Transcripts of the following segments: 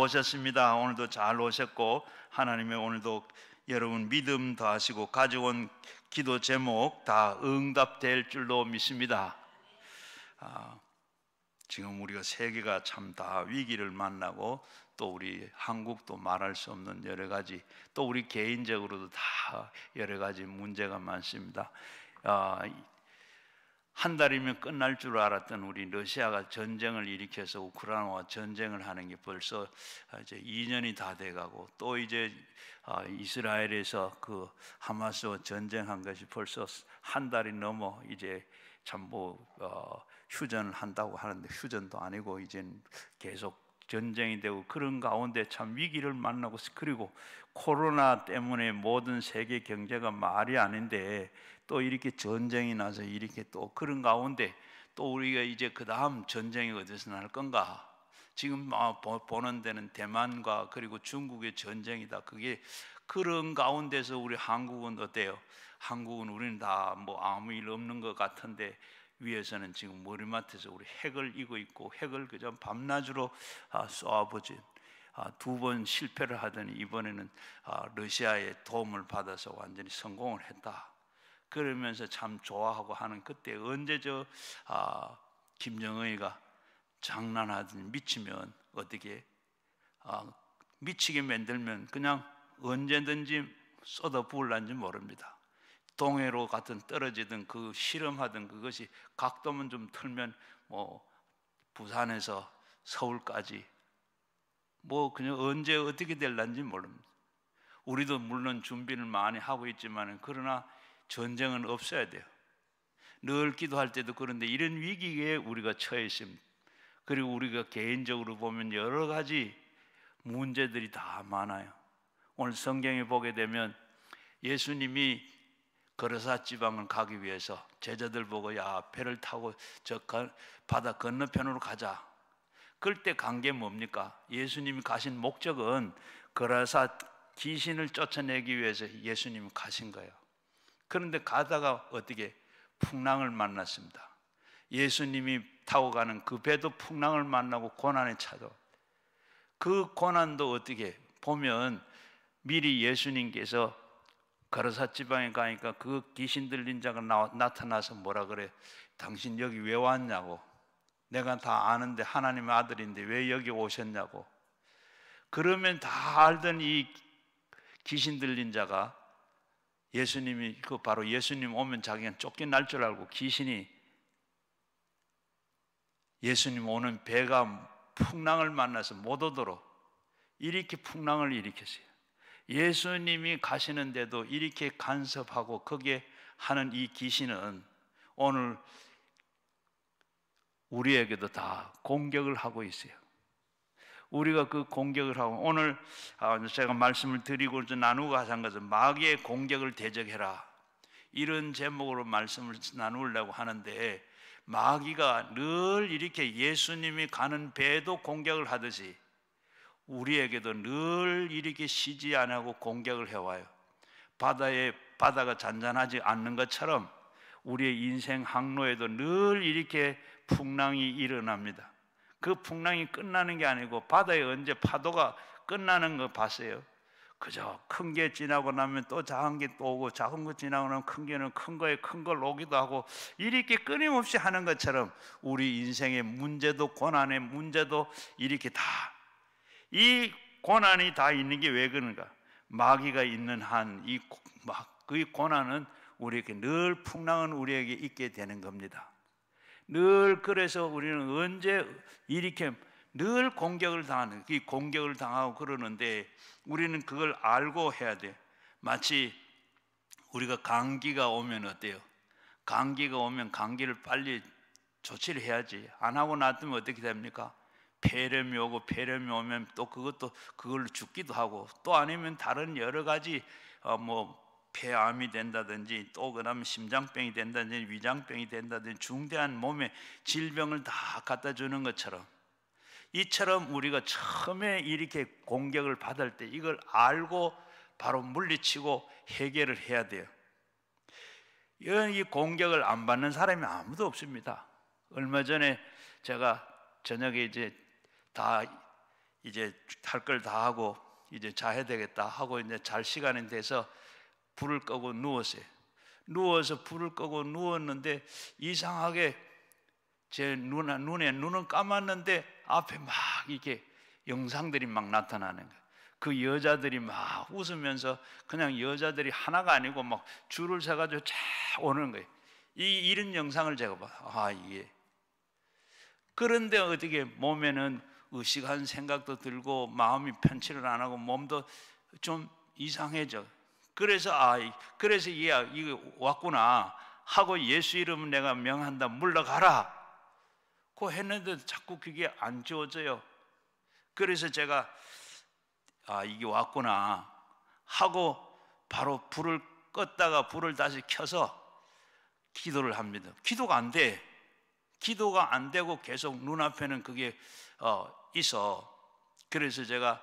오셨습니다. 오늘도 잘 오셨고 하나님의 오늘도 여러분 믿음 더하시고 가져온 기도 제목 다 응답될 줄로 믿습니다. 아, 지금 우리가 세계가 참 다 위기를 만나고 또 우리 한국도 말할 수 없는 여러 가지 또 우리 개인적으로도 다 여러 가지 문제가 많습니다. 아, 한 달이면 끝날 줄 알았던 우리 러시아가 전쟁을 일으켜서 우크라이나와 전쟁을 하는 게 벌써 이제 2년이 다 돼가고 또 이제 아, 이스라엘에서 그 하마스와 전쟁한 것이 벌써 한 달이 넘어 이제 전부 어, 휴전을 한다고 하는데 휴전도 아니고 이젠 계속 전쟁이 되고 그런 가운데 참 위기를 만나고 그리고 코로나 때문에 모든 세계 경제가 말이 아닌데 또 이렇게 전쟁이 나서 이렇게 또 그런 가운데 또 우리가 이제 그 다음 전쟁이 어디서 날 건가? 지금 뭐 보는 데는 대만과 그리고 중국의 전쟁이다. 그게 그런 가운데서 우리 한국은 어때요? 한국은 우리는 다 뭐 아무 일 없는 것 같은데 위에서는 지금 머리맡에서 우리 핵을 이고 있고 핵을 그저 밤낮으로 아, 쏘아보지 아, 두 번 실패를 하더니 이번에는 아, 러시아의 도움을 받아서 완전히 성공을 했다. 그러면서 참 좋아하고 하는 그때 언제 저 아, 김정은이가 장난하든 미치면 어떻게 아, 미치게 만들면 그냥 언제든지 쏟아 부을란지 모릅니다. 동해로 같은 떨어지든 그 실험하든 그것이 각도만 좀 틀면 뭐 부산에서 서울까지 뭐 그냥 언제 어떻게 될란지 모릅니다. 우리도 물론 준비를 많이 하고 있지만 그러나 전쟁은 없어야 돼요. 늘 기도할 때도 그런데 이런 위기에 우리가 처해 있습니다. 그리고 우리가 개인적으로 보면 여러 가지 문제들이 다 많아요. 오늘 성경에 보게 되면 예수님이 거르사 지방을 가기 위해서 제자들 보고 야 배를 타고 저 바다 건너편으로 가자. 그때 간 게 뭡니까? 예수님이 가신 목적은 거라사 귀신을 쫓아내기 위해서 예수님이 가신 거예요. 그런데 가다가 어떻게 풍랑을 만났습니다. 예수님이 타고 가는 그 배도 풍랑을 만나고 고난의 차도 그 고난도 어떻게 보면 미리 예수님께서 가르사 지방에 가니까 그 귀신 들린 자가 나, 타나서 뭐라 그래 당신 여기 왜 왔냐고 내가 다 아는데 하나님의 아들인데 왜 여기 오셨냐고 그러면 다 알던 이 귀신 들린 자가 예수님이 그 바로 예수님 오면 자기가 쫓겨날 줄 알고 귀신이 예수님 오는 배가 풍랑을 만나서 못 오도록 이렇게 풍랑을 일으켰어요. 예수님이 가시는데도 이렇게 간섭하고 거기 하는 이 귀신은 오늘 우리에게도 다 공격을 하고 있어요. 우리가 그 공격을 하고 오늘 아, 제가 말씀을 드리고 나누고자 한 것은 마귀의 공격을 대적해라 이런 제목으로 말씀을 나누려고 하는데 마귀가 늘 이렇게 예수님이 가는 배도 공격을 하듯이 우리에게도 늘 이렇게 쉬지 않고 공격을 해와요. 바다에 바다가 잔잔하지 않는 것처럼 우리의 인생 항로에도 늘 이렇게 풍랑이 일어납니다. 그 풍랑이 끝나는 게 아니고 바다에 언제 파도가 끝나는 거 봤어요. 그저 큰 게 지나고 나면 또 작은 게 또 오고 작은 거 지나고 나면 큰 게는 큰 거에 큰 걸 오기도 하고 이렇게 끊임없이 하는 것처럼 우리 인생의 문제도 고난의 문제도 이렇게 다 이 고난이 다 있는 게 왜 그런가? 마귀가 있는 한이막그 고난은 우리에게 늘 풍랑은 우리에게 있게 되는 겁니다. 늘 그래서 우리는 언제 이렇게 늘 공격을 당하는 이 공격을 당하고 그러는데 우리는 그걸 알고 해야 돼. 마치 우리가 감기가 오면 어때요? 감기가 오면 감기를 빨리 조치를 해야지. 안 하고 놔두면 어떻게 됩니까? 폐렴이 오고 폐렴이 오면 또 그것도 그걸 죽기도 하고 또 아니면 다른 여러 가지 어뭐 폐암이 된다든지 또 그다음 심장병이 된다든지 위장병이 된다든지 중대한 몸에 질병을 다 갖다 주는 것처럼 이처럼 우리가 처음에 이렇게 공격을 받을 때 이걸 알고 바로 물리치고 해결을 해야 돼요. 이런 이 공격을 안 받는 사람이 아무도 없습니다. 얼마 전에 제가 저녁에 이제 다 이제 할 걸 다 하고 이제 자야 되겠다 하고 이제 잘 시간이 돼서 불을 끄고 누웠어요. 누워서 불을 끄고 누웠는데 이상하게 제 눈에, 눈에 눈은 감았는데 앞에 막 이렇게 영상들이 막 나타나는 거예요. 그 여자들이 막 웃으면서 그냥 여자들이 하나가 아니고 막 줄을 서가지고 쫙 오는 거예요. 이 이런 영상을 제가 봐. 아 이게. 그런데 어떻게 몸에는 의식한 생각도 들고 마음이 편치를 안 하고 몸도 좀 이상해져. 요 그래서 아 그래서 얘 이거 왔구나 하고 예수 이름 내가 명한다 물러가라. 고 그 했는데 자꾸 그게 안 지워져요. 그래서 제가 아 이게 왔구나 하고 바로 불을 껐다가 불을 다시 켜서 기도를 합니다. 기도가 안 돼. 기도가 안 되고 계속 눈앞에는 그게 어, 있어. 그래서 제가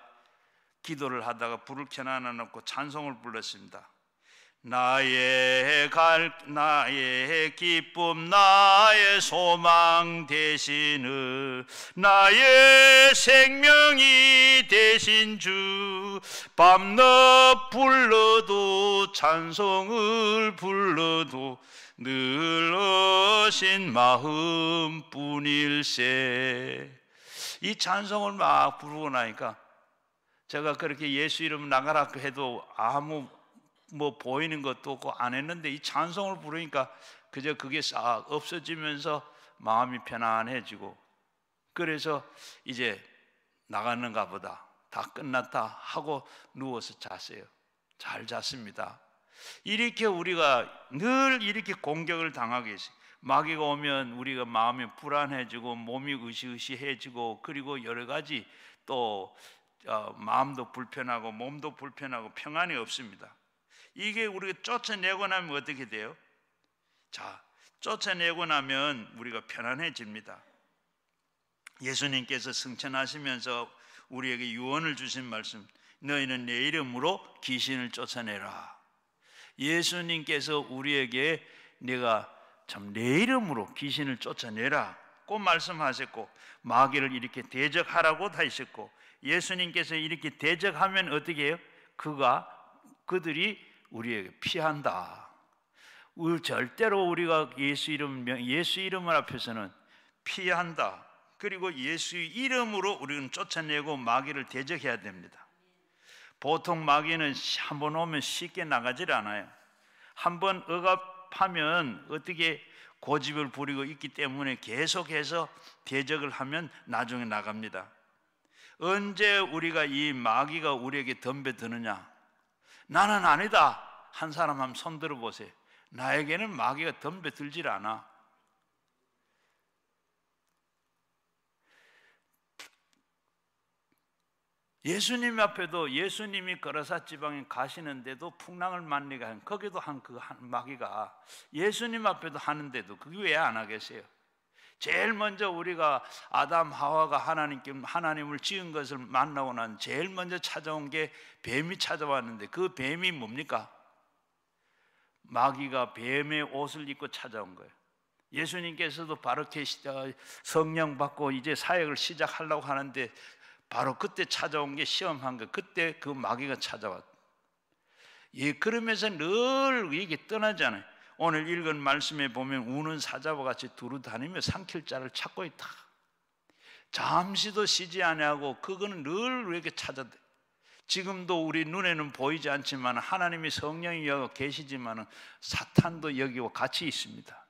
기도를 하다가 불을 켜놔 놓고 찬송을 불렀습니다. 나의 갈 나의 기쁨 나의 소망 대신을 나의 생명이 대신 주 밤낮 불러도 찬송을 불러도 늘 어신 마음뿐일세 이 찬송을 막 부르고 나니까 제가 그렇게 예수 이름 나가라 해도 아무 뭐 보이는 것도 없고 안 했는데 이 찬송을 부르니까 그저 그게 싹 없어지면서 마음이 편안해지고 그래서 이제 나가는가 보다 다 끝났다 하고 누워서 잤어요. 잘 잤습니다. 이렇게 우리가 늘 이렇게 공격을 당하게 있어요. 마귀가 오면 우리가 마음이 불안해지고 몸이 으시으시해지고 그리고 여러 가지 또 어, 마음도 불편하고 몸도 불편하고 평안이 없습니다. 이게 우리가 쫓아내고 나면 어떻게 돼요? 자, 쫓아내고 나면 우리가 편안해집니다. 예수님께서 승천하시면서 우리에게 유언을 주신 말씀, 너희는 내 이름으로 귀신을 쫓아내라. 예수님께서 우리에게 내가 참 내 이름으로 귀신을 쫓아내라. 꼭 말씀하셨고 마귀를 이렇게 대적하라고 다 하셨고 예수님께서 이렇게 대적하면 어떻게 해요? 그가 그들이 우리에게 피한다. 절대로 우리가 예수 이름 예수 이름 앞에서는 피한다. 그리고 예수 이름으로 우리는 쫓아내고 마귀를 대적해야 됩니다. 보통 마귀는 한번 오면 쉽게 나가질 않아요. 한번 억압하면 어떻게 고집을 부리고 있기 때문에 계속해서 대적을 하면 나중에 나갑니다. 언제 우리가 이 마귀가 우리에게 덤벼드느냐? 나는 아니다. 한 사람 한번 손 들어보세요. 나에게는 마귀가 덤벼들질 않아. 예수님 앞에도 예수님이 거라사 지방에 가시는데도 풍랑을 만나게 한 거기도 한 그 마귀가 예수님 앞에도 하는데도 그게 왜 안 하겠어요? 제일 먼저 우리가 아담 하와가 하나님께 하나님을 지은 것을 만나고 난 제일 먼저 찾아온 게 뱀이 찾아왔는데 그 뱀이 뭡니까? 마귀가 뱀의 옷을 입고 찾아온 거예요. 예수님께서도 바로케 어, 성령 받고 이제 사역을 시작하려고 하는데 바로 그때 찾아온 게 시험한 거. 그때 그 마귀가 찾아왔. 예, 그러면서 늘 이게 떠나잖아요. 오늘 읽은 말씀에 보면 우는 사자와 같이 두루 다니며 삼킬 자를 찾고 있다. 잠시도 쉬지 아니하고 그거는 늘 이렇게 찾아대. 지금도 우리 눈에는 보이지 않지만 하나님이 성령이 여기 계시지만 사탄도 여기와 같이 있습니다.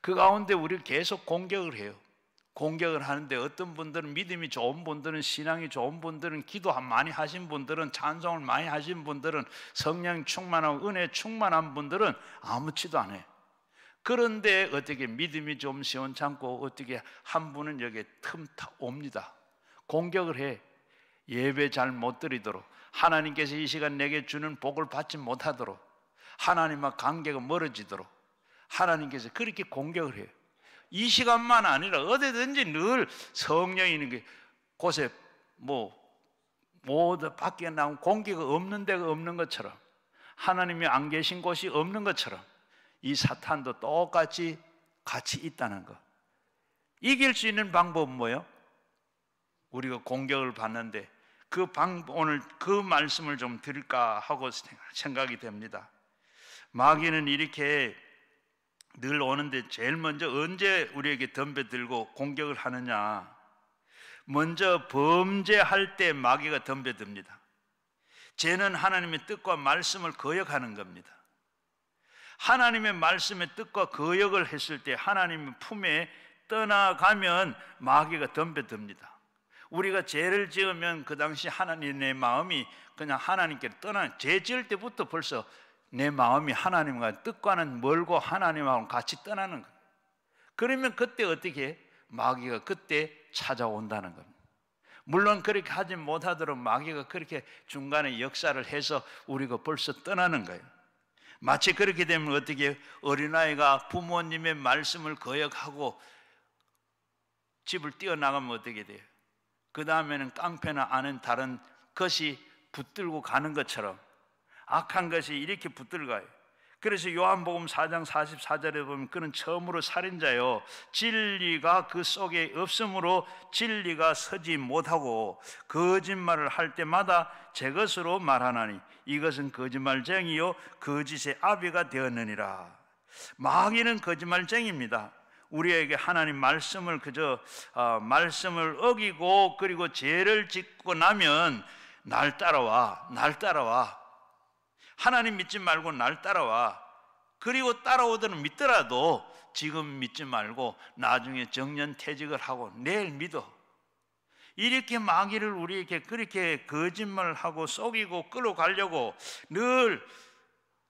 그 가운데 우리를 계속 공격을 해요. 공격을 하는데 어떤 분들은 믿음이 좋은 분들은 신앙이 좋은 분들은 기도 많이 하신 분들은 찬송을 많이 하신 분들은 성령 충만하고 은혜 충만한 분들은 아무치도 안 해. 그런데 어떻게 믿음이 좀 시원찮고 어떻게 한 분은 여기에 틈타 옵니다. 공격을 해. 예배 잘 못 드리도록 하나님께서 이 시간 내게 주는 복을 받지 못하도록 하나님과 관계가 멀어지도록 하나님께서 그렇게 공격을 해요. 이 시간만 아니라 어디든지 늘 성령이 있는 게 곳에 뭐 모두 밖에 나온 공기가 없는 데가 없는 것처럼 하나님이 안 계신 곳이 없는 것처럼 이 사탄도 똑같이 같이 있다는 것. 이길 수 있는 방법은 뭐요? 우리가 공격을 받는데 그 방, 오늘 그 말씀을 좀 드릴까 하고 생각이 됩니다. 마귀는 이렇게 늘 오는데 제일 먼저 언제 우리에게 덤벼들고 공격을 하느냐. 먼저 범죄할 때 마귀가 덤벼듭니다. 죄는 하나님의 뜻과 말씀을 거역하는 겁니다. 하나님의 말씀의 뜻과 거역을 했을 때 하나님의 품에 떠나가면 마귀가 덤벼듭니다. 우리가 죄를 지으면 그 당시 하나님의 마음이 그냥 하나님께 떠나 죄 지을 때부터 벌써 내 마음이 하나님과 뜻과는 멀고 하나님하고 같이 떠나는 거예요. 그러면 그때 어떻게 마귀가 그때 찾아온다는 겁니다. 물론 그렇게 하지 못하도록 마귀가 그렇게 중간에 역사를 해서 우리가 벌써 떠나는 거예요. 마치 그렇게 되면 어떻게 어린아이가 부모님의 말씀을 거역하고 집을 뛰어나가면 어떻게 돼요? 그 다음에는 깡패나 아는 다른 것이 붙들고 가는 것처럼 악한 것이 이렇게 붙들어가요. 그래서 요한복음 4장 44절에 보면 그는 처음으로 살인자요. 진리가 그 속에 없으므로 진리가 서지 못하고 거짓말을 할 때마다 제 것으로 말하나니 이것은 거짓말쟁이요. 거짓의 아비가 되었느니라. 마귀는 거짓말쟁입니다. 우리에게 하나님 말씀을 그저 어, 말씀을 어기고 그리고 죄를 짓고 나면 날 따라와 날 따라와 하나님 믿지 말고 날 따라와. 그리고 따라오든 믿더라도 지금 믿지 말고 나중에 정년퇴직을 하고 내일 믿어. 이렇게 마귀를 우리에게 그렇게 거짓말하고 속이고 끌어가려고 늘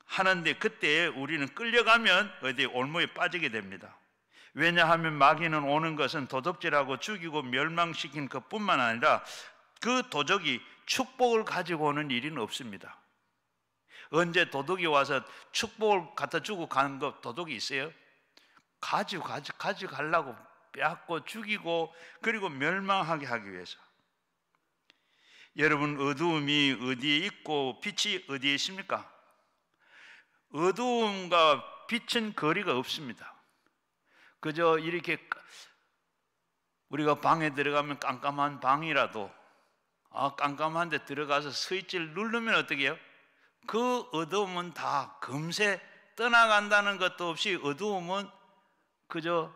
하는데 그때 우리는 끌려가면 어디 올무에 빠지게 됩니다. 왜냐하면 마귀는 오는 것은 도덕질하고 죽이고 멸망시킨 것뿐만 아니라 그 도적이 축복을 가지고 오는 일은 없습니다. 언제 도둑이 와서 축복을 갖다 주고 가는 거 도둑이 있어요? 가지고 가지 가져가려고 빼앗고 죽이고 그리고 멸망하게 하기 위해서. 여러분 어두움이 어디에 있고 빛이 어디에 있습니까? 어두움과 빛은 거리가 없습니다. 그저 이렇게 우리가 방에 들어가면 깜깜한 방이라도 아 깜깜한데 들어가서 스위치를 누르면 어떻게 해요? 그 어두움은 다 금세 떠나간다는 것도 없이 어두움은 그저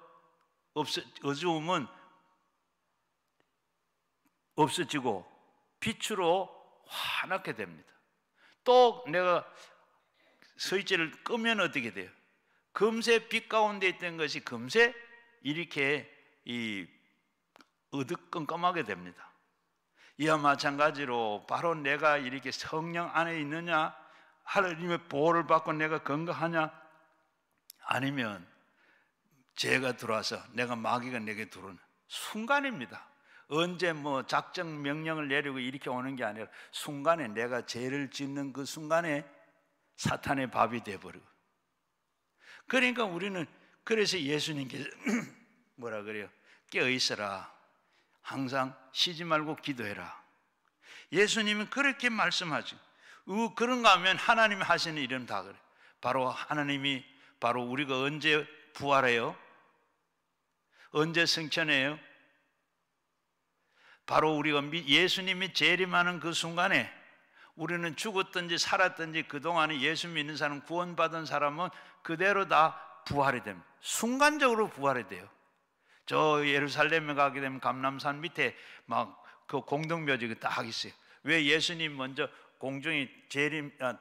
없어, 어두움은 없어지고 빛으로 환하게 됩니다. 또 내가 스위치를 끄면 어떻게 돼요? 금세 빛 가운데 있던 것이 금세 이렇게 이 어두컴컴하게 됩니다. 이와 마찬가지로 바로 내가 이렇게 성령 안에 있느냐? 하나님의 보호를 받고 내가 건강하냐? 아니면 죄가 들어와서 내가 마귀가 내게 들어오는 순간입니다. 언제 뭐 작정 명령을 내리고 이렇게 오는 게 아니라 순간에 내가 죄를 짓는 그 순간에 사탄의 밥이 돼버리고 그러니까 우리는 그래서 예수님께서 뭐라 그래요? 깨어 있어라. 항상 쉬지 말고 기도해라. 예수님은 그렇게 말씀하죠. 으, 그런가 하면 하나님이 하시는 일은 다 그래. 바로 하나님이 바로 우리가 언제 부활해요? 언제 승천해요? 바로 우리가 예수님이 재림하는 그 순간에 우리는 죽었든지 살았든지 그동안에 예수 믿는 사람 구원받은 사람은 그대로 다 부활이 됩니다. 순간적으로 부활이 돼요. 저 예루살렘에 가게 되면 감람산 밑에 막 그 공동묘지가 딱 있어요. 왜 예수님 먼저 공중에 재림 아,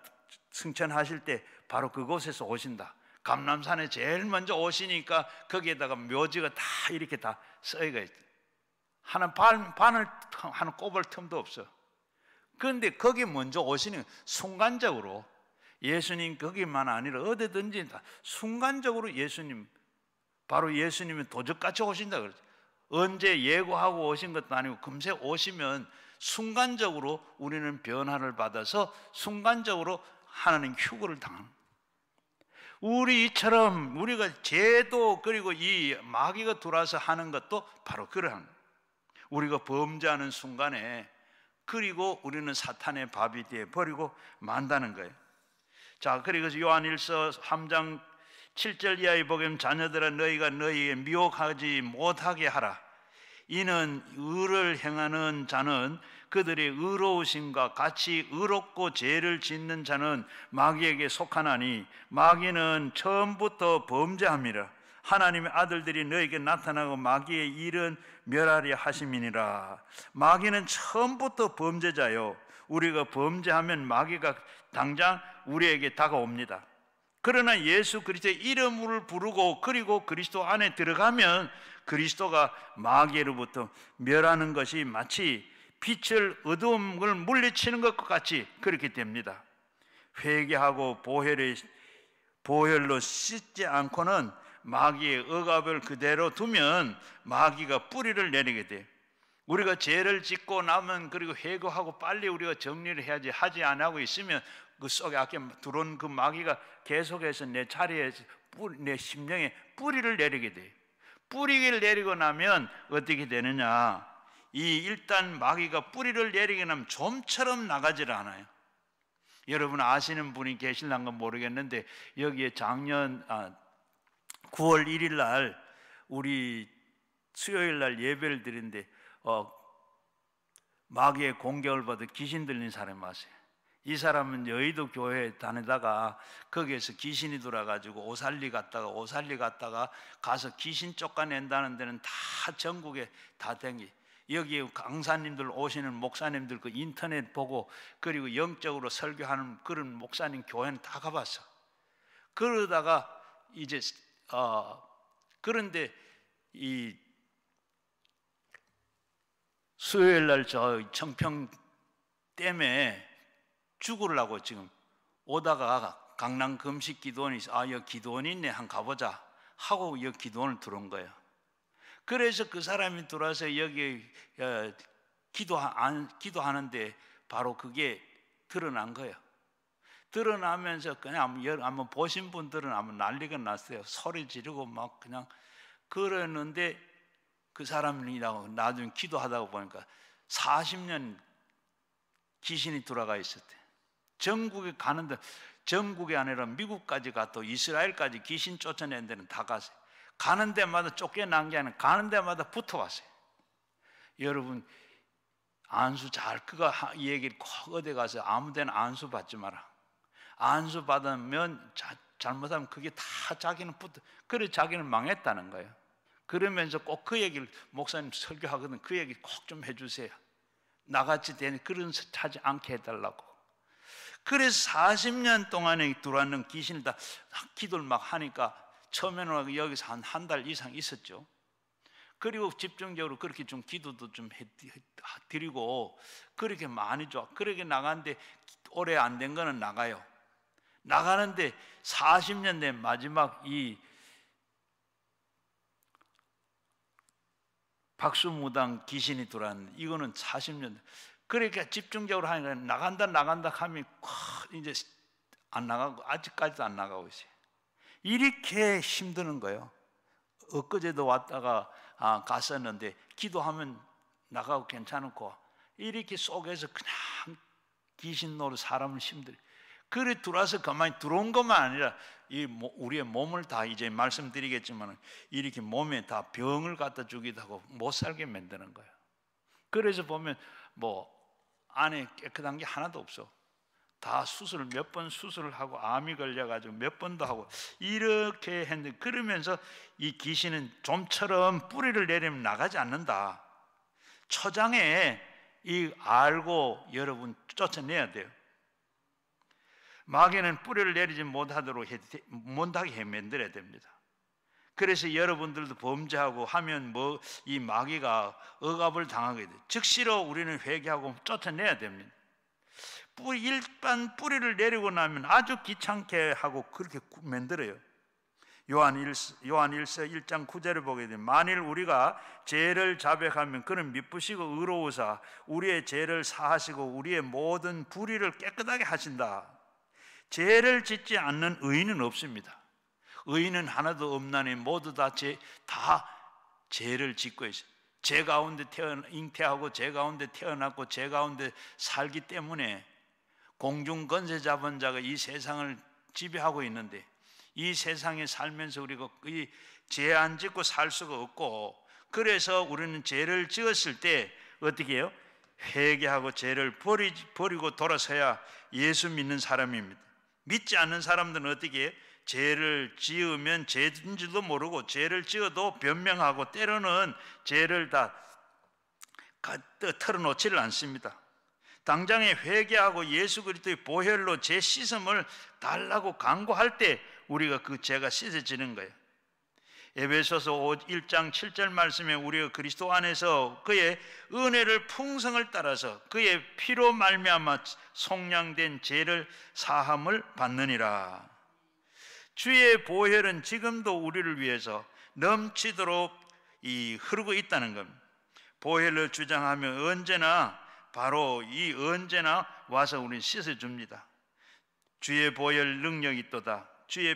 승천하실 때 바로 그곳에서 오신다. 감람산에 제일 먼저 오시니까 거기에다가 묘지가 다 이렇게 다써여가 있어. 하는 반, 반을 하는 꼽을 틈도 없어. 그런데 거기 먼저 오시는 순간적으로 예수님 거기만 아니라 어디든지 다 순간적으로 예수님 바로 예수님이 도적같이 오신다 그러죠. 언제 예고하고 오신 것도 아니고 금세 오시면 순간적으로 우리는 변화를 받아서 순간적으로 하나님 휴거를 당하는 우리처럼 우리가 죄도 그리고 이 마귀가 들어와서 하는 것도 바로 그러한 우리가 범죄하는 순간에 그리고 우리는 사탄의 밥이 되어 버리고 만다는 거예요. 자, 그리고 요한일서 3장 7절 이하의 복음 자녀들아 너희가 너희의 미혹하지 못하게 하라. 이는 의를 행하는 자는 그들의 의로우심과 같이 의롭고 죄를 짓는 자는 마귀에게 속하나니 마귀는 처음부터 범죄합니다. 하나님의 아들들이 너에게 나타나고 마귀의 일은 멸하리 하심이니라. 마귀는 처음부터 범죄자요. 우리가 범죄하면 마귀가 당장 우리에게 다가옵니다. 그러나 예수 그리스도의 이름을 부르고 그리고 그리스도 안에 들어가면 그리스도가 마귀로부터 멸하는 것이 마치 빛을 어둠을 물리치는 것 같이 그렇게 됩니다. 회개하고 보혈의 보혈로 씻지 않고는 마귀의 억압을 그대로 두면 마귀가 뿌리를 내리게 돼요. 우리가 죄를 짓고 나면 그리고 회고하고 빨리 우리가 정리를 해야지 하지 안 하고 있으면 그 속에 아껴 들어온 그 마귀가 계속해서 내 자리에 내 심령에 뿌리를 내리게 돼. 뿌리를 내리고 나면 어떻게 되느냐? 이 일단 마귀가 뿌리를 내리게 나면 좀처럼 나가질 않아요. 여러분 아시는 분이 계실란건 모르겠는데 여기에 작년 아, 9월 1일 날 우리 수요일 날 예배를 드린데 어, 마귀의 공격을 받은 귀신 들린 사람이 왔어요. 이 사람은 여의도 교회에 다니다가 거기에서 귀신이 돌아가지고 오살리 갔다가 오살리 갔다가 가서 귀신 쫓아낸다는 데는 다 전국에 다 댕기. 여기에 강사님들 오시는 목사님들 그 인터넷 보고 그리고 영적으로 설교하는 그런 목사님 교회는 다 가봤어. 그러다가 이제 어 그런데 이 수요일 날 저 청평 댐에 죽으려고 지금 오다가 강남 금식 기도원이 있어. 아, 여기 기도원 있네. 한 가보자. 하고 여기 기도원을 들어온 거예요. 그래서 그 사람이 들어와서 여기 어, 기도, 안, 기도하는데 바로 그게 드러난 거예요. 드러나면서 그냥 한번 보신 분들은 아마 난리가 났어요. 소리 지르고 막 그냥 그러는데 그 사람이라고 나중에 기도하다가 보니까 40년 귀신이 돌아가 있었대. 전국에 가는데 전국이 아니라 미국까지 가또 이스라엘까지 귀신 쫓아낸 데는 다 가세요. 가는 데마다 쫓겨난 게 아니라 가는 데마다 붙어갔어요. 여러분 안수 잘그가 얘기를 꼭 어디 가서 아무 데나 안수 받지 마라. 안수 받으면 자, 잘못하면 그게 다 자기는 붙어. 그래 자기는 망했다는 거예요. 그러면서 꼭 그 얘기를 목사님 설교하거든 그 얘기 꼭 좀 해주세요. 나같이 되는 그런 하지 않게 해달라고. 그래서 40년 동안에 들어왔는 귀신을 다 기도를 막 하니까 처음에는 여기서 한 한 달 이상 있었죠. 그리고 집중적으로 그렇게 좀 기도도 좀해 드리고 그렇게 많이 좋아. 그렇게 나가는데 오래 안 된 거는 나가요. 나가는데 40년 된 마지막 이 박수무당 귀신이 들어왔는 이거는 40년 그러니까 집중적으로 하니까 나간다 나간다 하면 확 이제 안 나가고 아직까지도 안 나가고 있어요 이렇게 힘드는 거예요 엊그제도 왔다가 아, 갔었는데 기도하면 나가고 괜찮고 이렇게 속에서 그냥 귀신 노릇 사람을 힘들 그래 들어와서 가만히 들어온 것만 아니라 이 우리의 몸을 다 이제 말씀드리겠지만 이렇게 몸에 다 병을 갖다 주기도 하고 못 살게 만드는 거예요. 그래서 보면 뭐 안에 깨끗한 게 하나도 없어. 다 수술 몇 번 수술을 하고 암이 걸려가지고 몇 번도 하고 이렇게 했는데 그러면서 이 귀신은 좀처럼 뿌리를 내리면 나가지 않는다. 처장에 이 알고 여러분 쫓아내야 돼요. 마귀는 뿌리를 내리지 못하도록 해, 못하게 해만들어야 됩니다. 그래서 여러분들도 범죄하고 하면 뭐 이 마귀가 억압을 당하게 돼. 즉시로 우리는 회개하고 쫓아내야 됩니다. 뿌리 일반 뿌리를 내리고 나면 아주 귀찮게 하고 그렇게 만들어요. 요한 1 요한 1서 1장 9절을 보게 되면 만일 우리가 죄를 자백하면 그는 미쁘시고 의로우사 우리의 죄를 사하시고 우리의 모든 불의를 깨끗하게 하신다. 죄를 짓지 않는 의인은 없습니다. 의인은 하나도 없나니 모두 다, 죄, 다 죄를 짓고 있어요. 죄 가운데 태어 잉태하고 죄 가운데 태어났고 죄 가운데 살기 때문에 공중 건세 잡은 자가 이 세상을 지배하고 있는데 이 세상에 살면서 우리가 이죄안 짓고 살 수가 없고 그래서 우리는 죄를 지었을 때 어떻게 해요? 회개하고 죄를 버리, 버리고 돌아서야 예수 믿는 사람입니다. 믿지 않는 사람들은 어떻게 해? 죄를 지으면 죄인지도 모르고 죄를 지어도 변명하고 때로는 죄를 다 어, 털어놓지를 않습니다. 당장에 회개하고 예수 그리스도의 보혈로 죄 씻음을 달라고 강구할 때 우리가 그 죄가 씻어지는 거예요. 에베소서 1장 7절 말씀에 우리가 그리스도 안에서 그의 은혜를 풍성을 따라서 그의 피로 말미암아 속량된 죄를 사함을 받느니라. 주의 보혈은 지금도 우리를 위해서 넘치도록 이 흐르고 있다는 것. 보혈을 주장하면 언제나 바로 이 언제나 와서 우리 씻어 줍니다. 주의 보혈 능력이 또다. 주의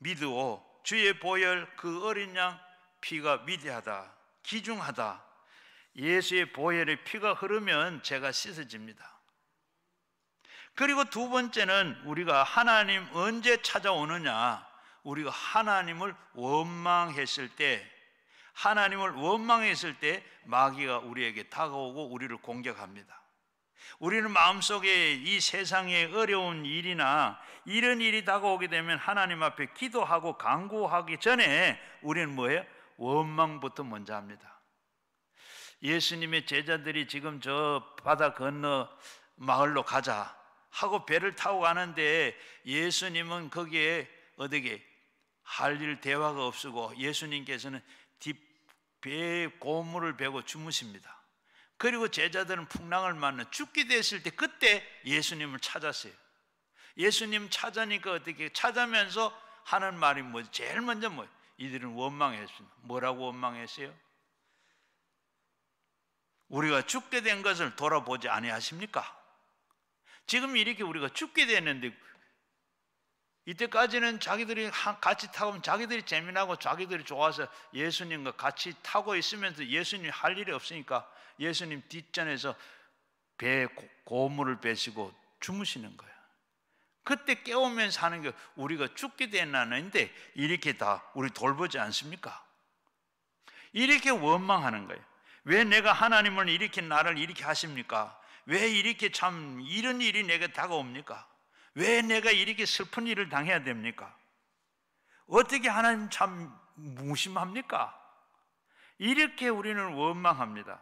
피믿어오 주의 보혈 그 어린 양 피가 위대하다 기중하다 예수의 보혈의 피가 흐르면 제가 씻어집니다 그리고 두 번째는 우리가 하나님 언제 찾아오느냐 우리가 하나님을 원망했을 때 하나님을 원망했을 때 마귀가 우리에게 다가오고 우리를 공격합니다 우리는 마음속에 이 세상의 어려운 일이나 이런 일이 다가오게 되면 하나님 앞에 기도하고 강구하기 전에 우리는 뭐예요? 원망부터 먼저 합니다. 예수님의 제자들이 지금 저 바다 건너 마을로 가자 하고 배를 타고 가는데 예수님은 거기에 어디게 할 일 대화가 없고 예수님께서는 뒷배 고무를 베고 주무십니다. 그리고 제자들은 풍랑을 맞는 죽게 됐을 때 그때 예수님을 찾았어요. 예수님 찾으니까 어떻게 찾으면서 하는 말이 뭐 제일 먼저 뭐 이들은 원망했습니다. 뭐라고 원망했어요? 우리가 죽게 된 것을 돌아보지 아니하십니까? 지금 이렇게 우리가 죽게 됐는데 이때까지는 자기들이 같이 타고 자기들이 재미나고 자기들이 좋아서 예수님과 같이 타고 있으면서 예수님할 일이 없으니까 예수님 뒷전에서 배 고무를 베시고 주무시는 거야. 그때 깨우면서 하는 게 우리가 죽게 됐나는데 이렇게 다 우리 돌보지 않습니까? 이렇게 원망하는 거예요. 왜 내가 하나님을 이렇게 나를 이렇게 하십니까? 왜 이렇게 참 이런 일이 내게 다가옵니까? 왜 내가 이렇게 슬픈 일을 당해야 됩니까? 어떻게 하나님 참 무심합니까? 이렇게 우리는 원망합니다.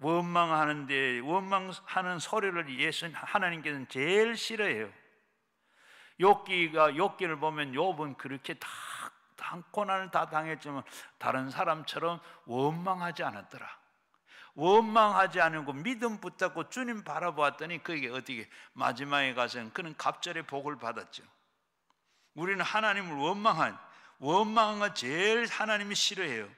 원망하는데 원망하는 소리를 예수 하나님께서는 제일 싫어해요. 욥기가 욥기를 보면 욥은 그렇게 다, 다 고난을 다 당했지만 다른 사람처럼 원망하지 않았더라. 원망하지 않고 믿음 붙잡고 주님 바라보았더니 그게 어떻게 마지막에 가서는 그는 갑절의 복을 받았죠. 우리는 하나님을 원망한 원망한 거 제일 하나님이 싫어해요.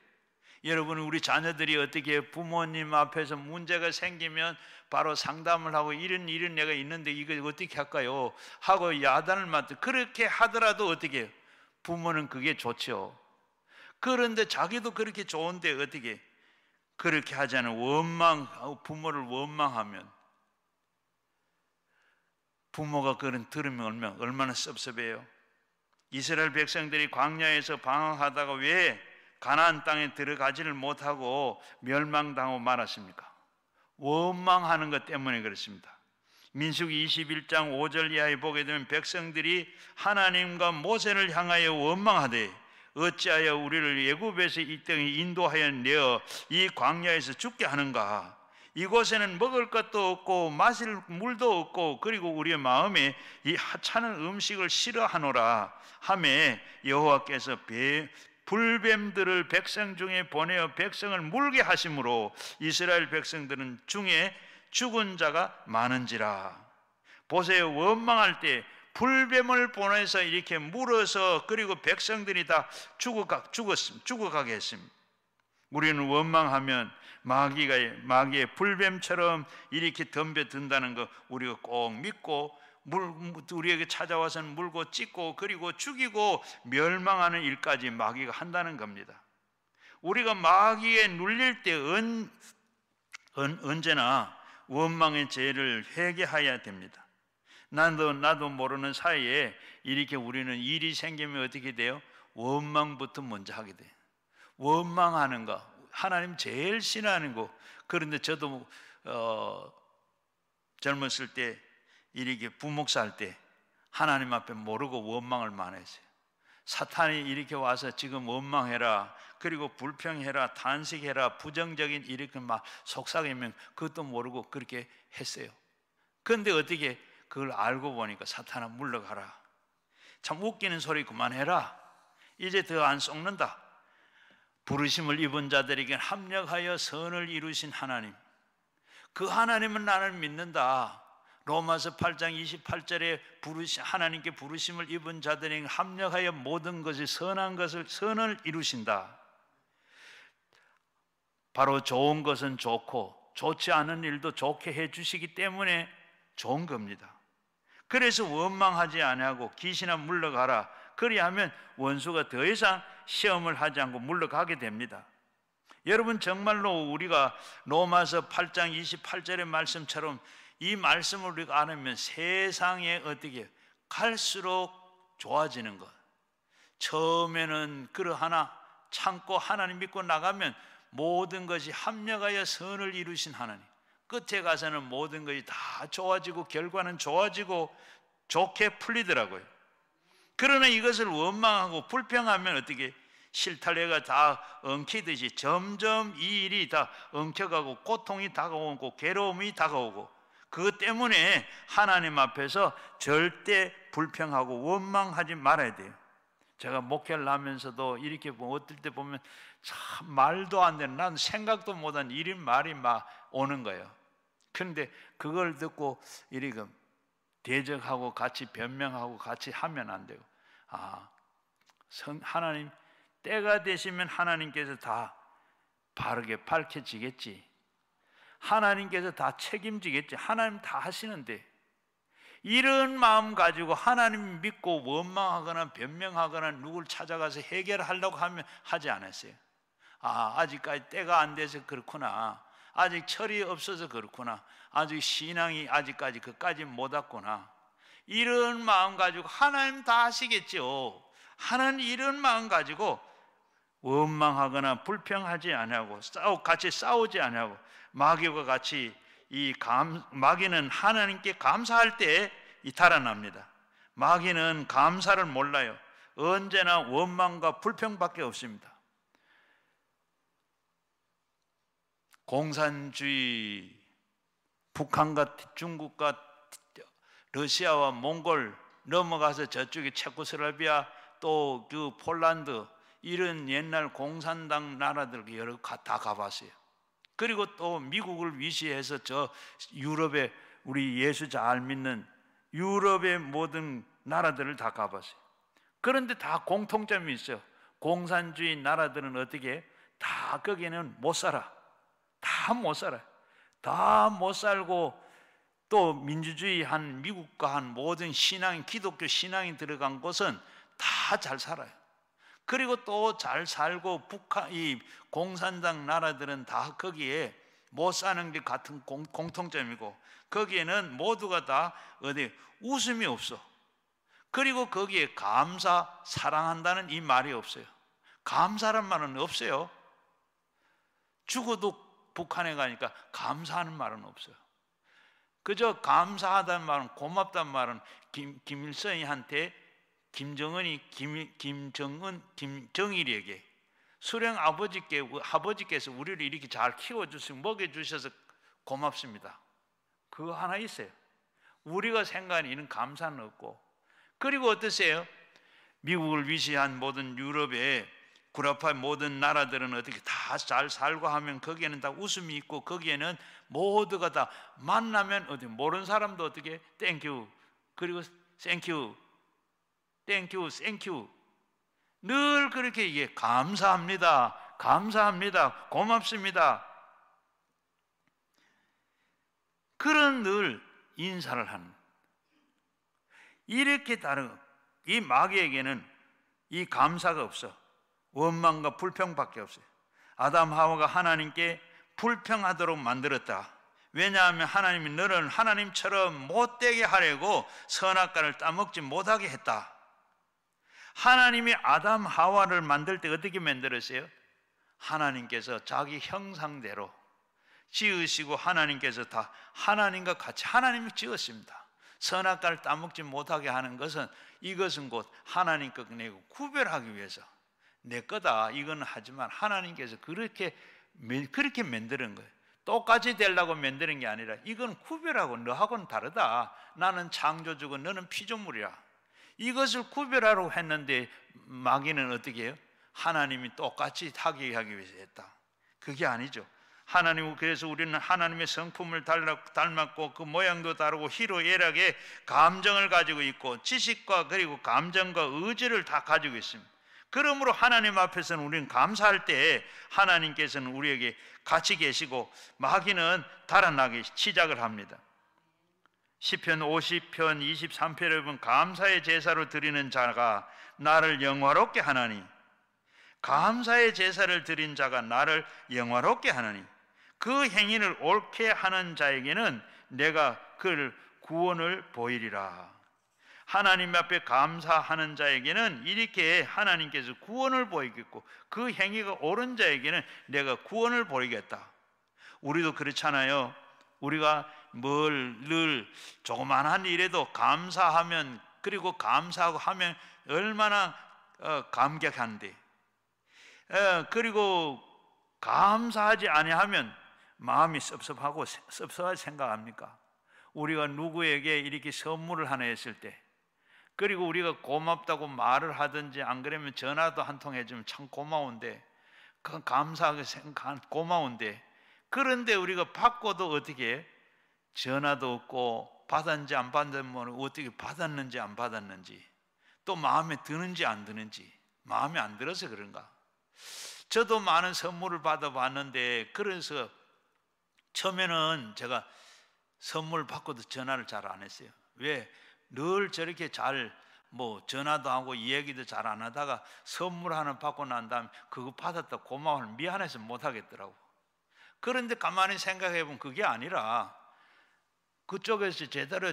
여러분 우리 자녀들이 어떻게 부모님 앞에서 문제가 생기면 바로 상담을 하고 이런 이런 내가 있는데 이거 어떻게 할까요? 하고 야단을 맞듯 그렇게 하더라도 어떻게 해요? 부모는 그게 좋죠. 그런데 자기도 그렇게 좋은데 어떻게 그렇게 하자는 원망 부모를 원망하면 부모가 그런 들으면 얼마나, 얼마나 섭섭해요. 이스라엘 백성들이 광야에서 방황하다가 왜 가나안 땅에 들어가지를 못하고 멸망당하고 말았습니까? 원망하는 것 때문에 그렇습니다. 민숙 21장 5절 이하에 보게 되면 백성들이 하나님과 모세를 향하여 원망하되 어찌하여 우리를 예굽에서 이 땅에 인도하여 내어 이 광야에서 죽게 하는가 이곳에는 먹을 것도 없고 마실 물도 없고 그리고 우리의 마음에 이 하찮은 음식을 싫어하노라 함에 여호와께서 불뱀들을 백성 중에 보내어 백성을 물게 하심으로 이스라엘 백성들은 중에 죽은 자가 많은지라 보세요 원망할 때 불뱀을 보내서 이렇게 물어서 그리고 백성들이 다 죽어가, 죽었음, 죽어가게 했습 우리는 원망하면 마귀가 마귀의 불뱀처럼 이렇게 덤벼든다는 거 우리가 꼭 믿고 물, 우리에게 찾아와서는 물고 찢고 그리고 죽이고 멸망하는 일까지 마귀가 한다는 겁니다. 우리가 마귀에 눌릴 때 은, 은, 언제나 원망의 죄를 회개해야 됩니다. 나도 나도 모르는 사이에 이렇게 우리는 일이 생기면 어떻게 돼요? 원망부터 먼저 하게 돼. 원망하는 거 하나님 제일 싫어하는 거. 그런데 저도 어, 젊었을 때 이렇게 부목살 때 하나님 앞에 모르고 원망을 많했어요. 사탄이 이렇게 와서 지금 원망해라. 그리고 불평해라. 단식해라. 부정적인 이렇게 막 속삭이면 그것도 모르고 그렇게 했어요. 그런데 어떻게 그걸 알고 보니까 사탄아 물러가라. 참 웃기는 소리 그만해라. 이제 더안 썩는다. 부르심을 입은 자들에게 합력하여 선을 이루신 하나님. 그 하나님은 나를 믿는다. 로마서 8장 28절에 부르시, 하나님께 부르심을 입은 자들이 합력하여 모든 것이 선한 것을 선을 이루신다. 바로 좋은 것은 좋고 좋지 않은 일도 좋게 해 주시기 때문에 좋은 겁니다. 그래서 원망하지 아니하고 귀신아 물러가라. 그리하면 원수가 더 이상 시험을 하지 않고 물러가게 됩니다. 여러분 정말로 우리가 로마서 8장 28절의 말씀처럼 이 말씀을 우리가 안으면 세상에 어떻게 갈수록 좋아지는 것. 처음에는 그러하나 참고 하나님 믿고 나가면 모든 것이 합력하여 선을 이루신 하나님. 끝에 가서는 모든 것이 다 좋아지고 결과는 좋아지고 좋게 풀리더라고요. 그러나 이것을 원망하고 불평하면 어떻게 실타래가 다 엉키듯이 점점 이 일이 다 엉켜가고 고통이 다가오고 괴로움이 다가오고 그것 때문에 하나님 앞에서 절대 불평하고 원망하지 말아야 돼요. 제가 목회를 하면서도 이렇게 보면 어떨 때 보면 참 말도 안 되는 난 생각도 못한 이런 말이 막 오는 거예요. 그런데 그걸 듣고 이렇게 대적하고 같이 변명하고 같이 하면 안 되고 아 하나님 때가 되시면 하나님께서 다 바르게 밝혀지겠지 하나님께서 다 책임지겠지. 하나님 다 하시는데 이런 마음 가지고 하나님 믿고 원망하거나 변명하거나 누굴 찾아가서 해결하려고 하면 하지 않았어요. 아, 아직까지 때가 안 돼서 그렇구나. 아직 철이 없어서 그렇구나. 아직 신앙이 아직까지 그까지 못 왔구나. 이런 마음 가지고 하나님 다 하시겠죠. 하나님 이런 마음 가지고 원망하거나 불평하지 않냐고 싸우 같이 싸우지 않냐고 마귀와 같이 이 감, 마귀는 하나님께 감사할 때에 이탈한납니다 마귀는 감사를 몰라요. 언제나 원망과 불평밖에 없습니다. 공산주의, 북한과 중국과 러시아와 몽골 넘어가서 저쪽에 체코스라비아또 그 폴란드 이런 옛날 공산당 나라들 여러 다 가봤어요. 그리고 또 미국을 위시해서 저 유럽의 우리 예수 잘 믿는 유럽의 모든 나라들을 다 가봤어요. 그런데 다 공통점이 있어요. 공산주의 나라들은 어떻게 다 거기는 못 살아. 다 못 살아. 다 못 살고 또 민주주의 한 미국과 한 모든 신앙, 기독교 신앙이 들어간 곳은 다 잘 살아요. 그리고 또 잘 살고 북한 이 공산당 나라들은 다 거기에 못 뭐 사는 게 같은 공, 통점이고 거기에는 모두가 다 어디 웃음이 없어. 그리고 거기에 감사, 사랑한다는 이 말이 없어요. 감사란 말은 없어요. 죽어도 북한에 가니까 감사하는 말은 없어요. 그저 감사하다는 말은 고맙다는 말은 김, 김일성이한테 김정은이 김, 김정은 김정일에게 수령 아버지께 아버지께서 우리를 이렇게 잘 키워 주시고 먹여 주셔서 고맙습니다. 그거 하나 있어요. 우리가 생각하는 이런 감사는 없고 그리고 어떠세요? 미국을 위시한 모든 유럽의 구라파 의 모든 나라들은 어떻게 다 잘 살고 하면 거기에는 다 웃음이 있고 거기에는 모두가 다 만나면 어디 모르는 사람도 어떻게 땡큐 그리고 땡큐 땡큐, 땡큐. 늘 그렇게 얘기해. 감사합니다. 감사합니다. 고맙습니다. 그런 늘 인사를 하는. 이렇게 다른, 이 마귀에게는 이 감사가 없어. 원망과 불평밖에 없어요. 아담 하와가 하나님께 불평하도록 만들었다. 왜냐하면 하나님이 너를 하나님처럼 못되게 하려고 선악과를 따먹지 못하게 했다. 하나님이 아담 하와를 만들 때 어떻게 만들었어요? 하나님께서 자기 형상대로 지으시고 하나님께서 다 하나님과 같이 하나님이 지었습니다. 선악과를 따먹지 못하게 하는 것은 이것은 곧 하나님과 내고 구별하기 위해서 내 거다 이건 하지만 하나님께서 그렇게 그렇게 만드는 거예요. 똑같이 되려고 만드는 게 아니라 이건 구별하고 너하고는 다르다. 나는 창조주고 너는 피조물이야. 이것을 구별하라고 했는데 마귀는 어떻게 해요? 하나님이 똑같이 하게 하기 위해서 했다. 그게 아니죠. 하나님 그래서 우리는 하나님의 성품을 닮았고 그 모양도 다르고 희로애락의 감정을 가지고 있고 지식과 그리고 감정과 의지를 다 가지고 있습니다. 그러므로 하나님 앞에서는 우리는 감사할 때 하나님께서는 우리에게 같이 계시고 마귀는 달아나기 시작을 합니다. 시편 50편 23편에 보면 감사의 제사로 드리는 자가 나를 영화롭게 하나니 감사의 제사를 드린 자가 나를 영화롭게 하나니 그 행위를 옳게 하는 자에게는 내가 그를 구원을 보이리라 하나님 앞에 감사하는 자에게는 이렇게 하나님께서 구원을 보이겠고 그 행위가 옳은 자에게는 내가 구원을 보이겠다 우리도 그렇잖아요 우리가 뭘늘 조그만한 일에도 감사하면 그리고 감사하고 하면 얼마나 어, 감격한데 어, 그리고 감사하지 아니하면 마음이 섭섭하고 섭섭하게 생각합니까? 우리가 누구에게 이렇게 선물을 하나 했을 때 그리고 우리가 고맙다고 말을 하든지 안 그러면 전화도 한 통 해주면 참 고마운데 그 감사하게 생각 고마운데 그런데 우리가 받고도 어떻게 전화도 없고 받았는지 안 받았는지 모르고 어떻게 받았는지 안 받았는지 또 마음에 드는지 안 드는지 마음에 안 들어서 그런가 저도 많은 선물을 받아봤는데 그래서 처음에는 제가 선물 받고도 전화를 잘 안 했어요 왜? 늘 저렇게 잘 뭐 전화도 하고 이야기도 잘 안 하다가 선물 하나 받고 난 다음에 그거 받았다 고마워 미안해서 못 하겠더라고 그런데 가만히 생각해 보면 그게 아니라 그쪽에서 제대로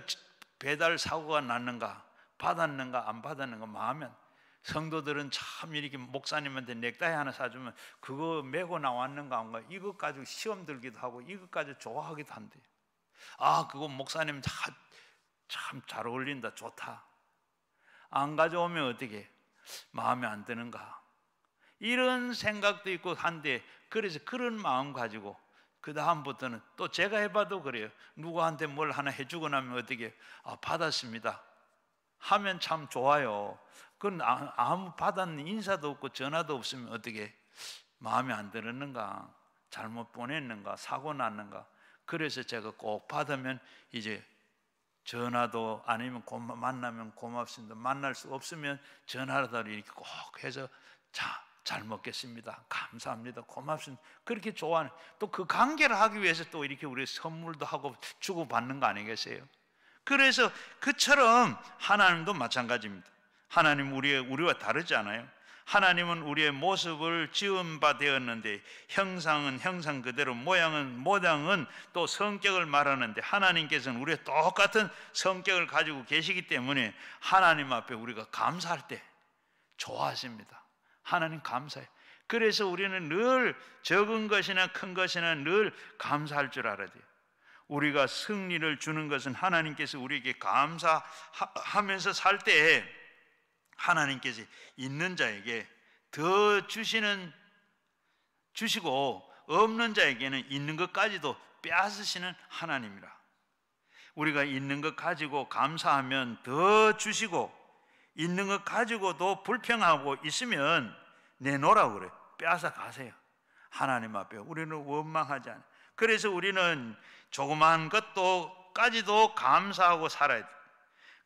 배달 사고가 났는가 받았는가 안 받았는가 마음면 성도들은 참 이렇게 목사님한테 넥타이 하나 사주면 그거 메고 나왔는가 안가 이것 가지고 시험 들기도 하고 이것 가지고 좋아하기도 한대 아 그거 목사님 참 잘 어울린다 좋다 안 가져오면 어떻게 마음에 안 드는가 이런 생각도 있고 한데 그래서 그런 마음 가지고 그 다음부터는 또 제가 해봐도 그래요. 누구한테 뭘 하나 해주고 나면 어떻게 아 받았습니다. 하면 참 좋아요. 그건 아, 아무 받았는 인사도 없고 전화도 없으면 어떻게 마음에 안 들었는가, 잘못 보냈는가, 사고 났는가. 그래서 제가 꼭 받으면 이제 전화도 아니면 고마, 만나면 고맙습니다. 만날 수 없으면 전화라도 이렇게 꼭 해서 자잘 먹겠습니다. 감사합니다. 고맙습니다. 그렇게 좋아하는 또 그 관계를 하기 위해서 또 이렇게 우리 선물도 하고 주고 받는 거 아니겠어요? 그래서 그처럼 하나님도 마찬가지입니다. 하나님 우리의 우리와 다르지 않아요. 하나님은 우리의 모습을 지은 바 되었는데 형상은 형상 그대로 모양은 모양은 또 성격을 말하는데 하나님께서는 우리의 똑같은 성격을 가지고 계시기 때문에 하나님 앞에 우리가 감사할 때 좋아하십니다. 하나님 감사해 그래서 우리는 늘 적은 것이나 큰 것이나 늘 감사할 줄 알아야 돼요. 우리가 승리를 주는 것은 하나님께서 우리에게 감사하면서 살 때에 하나님께서 있는 자에게 더 주시는 주시고 없는 자에게는 있는 것까지도 빼앗으시는 하나님이라. 우리가 있는 것 가지고 감사하면 더 주시고 있는 것 가지고도 불평하고 있으면 내놓으라고 그래. 빼앗아 가세요. 하나님 앞에 우리는 원망하지 않아. 그래서 우리는 조그마한 것도까지도 감사하고 살아야 돼.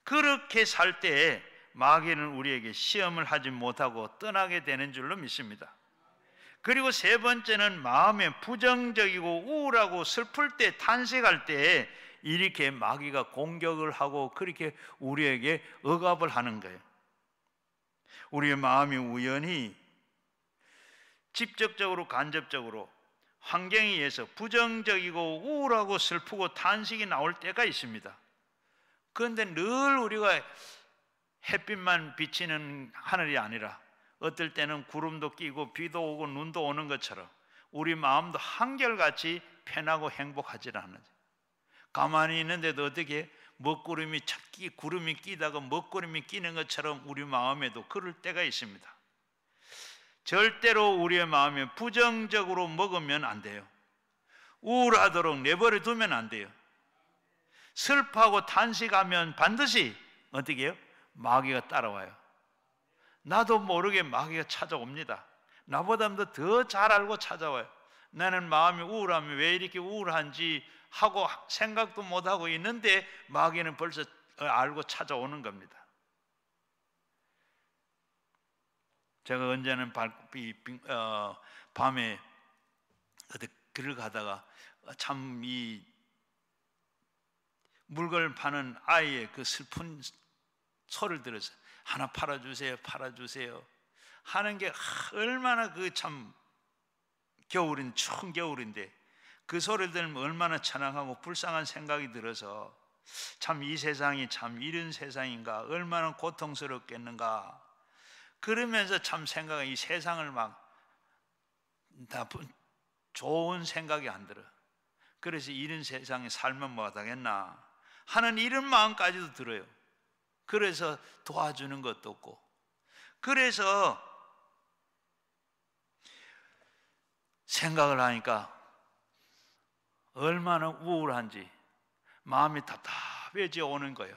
그렇게 살 때에 마귀는 우리에게 시험을 하지 못하고 떠나게 되는 줄로 믿습니다. 그리고 세 번째는 마음에 부정적이고 우울하고 슬플 때 탄식할 때에 이렇게 마귀가 공격을 하고 그렇게 우리에게 억압을 하는 거예요. 우리의 마음이 우연히 직접적으로 간접적으로 환경에 의해서 부정적이고 우울하고 슬프고 탄식이 나올 때가 있습니다. 그런데 늘 우리가 햇빛만 비치는 하늘이 아니라 어떨 때는 구름도 끼고 비도 오고 눈도 오는 것처럼 우리 마음도 한결같이 편하고 행복하지 않은지 가만히 있는데도 어떻게 먹구름이 찾기 구름이 끼다가 먹구름이 끼는 것처럼 우리 마음에도 그럴 때가 있습니다. 절대로 우리의 마음에 부정적으로 먹으면 안 돼요. 우울하도록 내버려 두면 안 돼요. 슬퍼하고 탄식하면 반드시 어떻게 해요? 마귀가 따라와요. 나도 모르게 마귀가 찾아옵니다. 나보다 더잘 알고 찾아와요. 나는 마음이 우울하면 왜 이렇게 우울한지 하고 생각도 못 하고 있는데 마귀는 벌써 어, 알고 찾아오는 겁니다. 제가 언제는 어, 밤에 어디 길을 가다가 참 이 물건을 파는 아이의 그 슬픈 소를 들어서 하나 팔아주세요, 팔아주세요 하는 게 얼마나 그 참 겨울인 추운 겨울인데 그 소리를 들으면 얼마나 찬양하고 불쌍한 생각이 들어서 참 이 세상이 참 이런 세상인가 얼마나 고통스럽겠는가 그러면서 참 생각은 이 세상을 막 나쁜 좋은 생각이 안 들어 그래서 이런 세상에 살면 뭐하겠나 하는 이런 마음까지도 들어요 그래서 도와주는 것도 없고 그래서 생각을 하니까 얼마나 우울한지 마음이 답답해져 오는 거예요.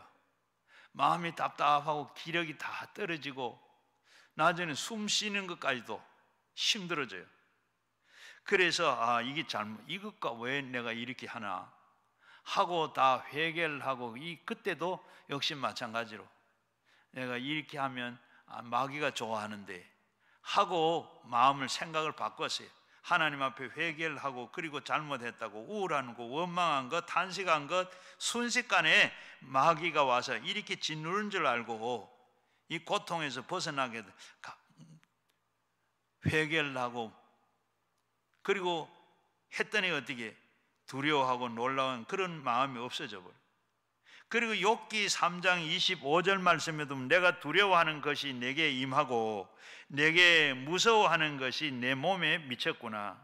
마음이 답답하고 기력이 다 떨어지고 나중에숨 쉬는 것까지도 힘들어져요. 그래서 아 이게 잘못 이것과 왜 내가 이렇게 하나 하고 다회개 하고 이 그때도 역시 마찬가지로 내가 이렇게 하면 아, 마귀가 좋아하는데 하고 마음을 생각을 바꿨어요. 하나님 앞에 회개를 하고 그리고 잘못했다고 우울한 거, 원망한 것, 탄식한 것 순식간에 마귀가 와서 이렇게 짓누른 줄 알고 이 고통에서 벗어나게 회개를 하고 그리고 했더니 어떻게 두려워하고 놀라운 그런 마음이 없어져 버려. 그리고 욕기 3장 25절 말씀에 도 내가 두려워하는 것이 내게 임하고 내게 무서워하는 것이 내 몸에 미쳤구나.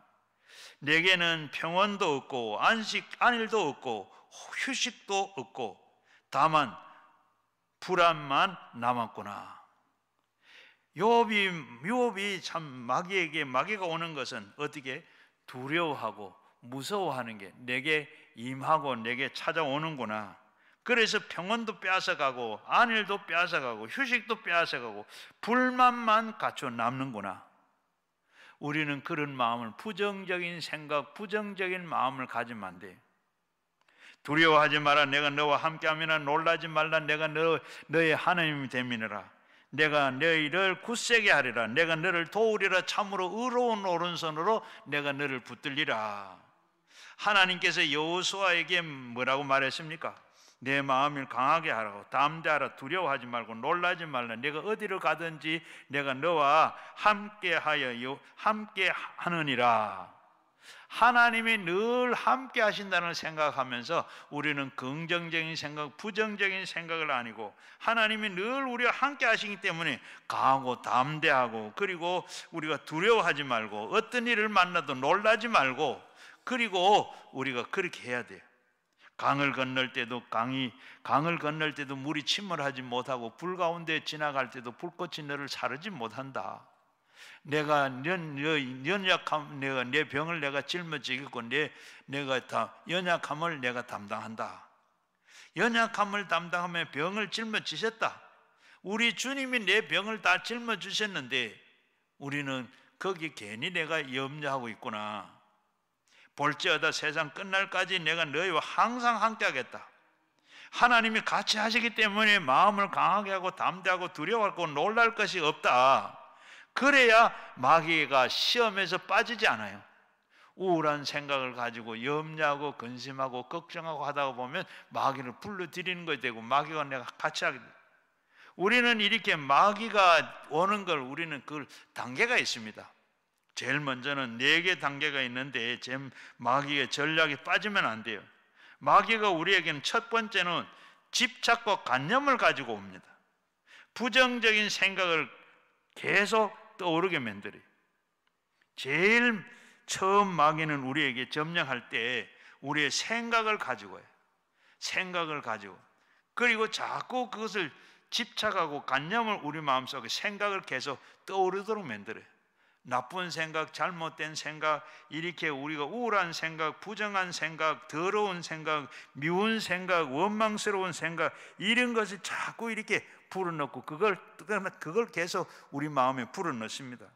내게는 평온도 없고 안식 안일도 없고 휴식도 없고 다만 불안만 남았구나. 요업이업이참 마귀에게 마귀가 오는 것은 어떻게 두려워하고 무서워하는 게 내게 임하고 내게 찾아오는구나. 그래서 병원도 빼앗아가고 아내도 빼앗아가고 휴식도 빼앗아가고 불만만 갖춰 남는구나. 우리는 그런 마음을 부정적인 생각, 부정적인 마음을 가지면 안 돼. 두려워하지 마라. 내가 너와 함께하미나 놀라지 말라. 내가 너 너의 하나님이 되미니라. 내가 너희를 굳세게 하리라. 내가 너를 도우리라. 참으로 의로운 오른손으로 내가 너를 붙들리라. 하나님께서 여호수아에게 뭐라고 말했습니까? 내 마음을 강하게 하라고 담대하라 두려워하지 말고 놀라지 말라 내가 어디로 가든지 내가 너와 함께하여 요 함께 하느니라 하나님이 늘 함께 하신다는 생각하면서 우리는 긍정적인 생각, 부정적인 생각을 아니고 하나님이 늘 우리와 함께 하시기 때문에 강하고 담대하고 그리고 우리가 두려워하지 말고 어떤 일을 만나도 놀라지 말고 그리고 우리가 그렇게 해야 돼요. 강을 건널 때도 강이 강을 건널 때도 물이 침몰하지 못하고 불 가운데 지나갈 때도 불꽃이 너를 사르지 못한다. 내가 연, 연약함 내가 내 병을 내가 짊어지겠고 내 내가 다 연약함을 내가 담당한다. 연약함을 담당하며 병을 짊어지셨다. 우리 주님이 내 병을 다 짊어지셨는데 우리는 거기 괜히 내가 염려하고 있구나. 볼지어다 세상 끝날까지 내가 너희와 항상 함께하겠다. 하나님이 같이 하시기 때문에 마음을 강하게 하고 담대하고 두려워하고 놀랄 것이 없다. 그래야 마귀가 시험에서 빠지지 않아요. 우울한 생각을 가지고 염려하고 근심하고 걱정하고 하다 보면 마귀를 불러들이는 것이 되고 마귀가 내가 같이 하게 돼. 우리는 이렇게 마귀가 오는 걸 우리는 그 단계가 있습니다. 제일 먼저는 네 개 단계가 있는데 제 마귀의 전략에 빠지면 안 돼요. 마귀가 우리에게는 첫 번째는 집착과 관념을 가지고 옵니다. 부정적인 생각을 계속 떠오르게 만들어요. 제일 처음 마귀는 우리에게 점령할 때 우리의 생각을 가지고 해요. 생각을 가지고. 그리고 자꾸 그것을 집착하고 관념을 우리 마음속에 생각을 계속 떠오르도록 만들어요. 나쁜 생각, 잘못된 생각, 이렇게 우리가 우울한 생각, 부정한 생각, 더러운 생각, 미운 생각, 원망스러운 생각 이런 것을 자꾸 이렇게 불어넣고 그걸 그걸 계속 우리 마음에 불어넣습니다.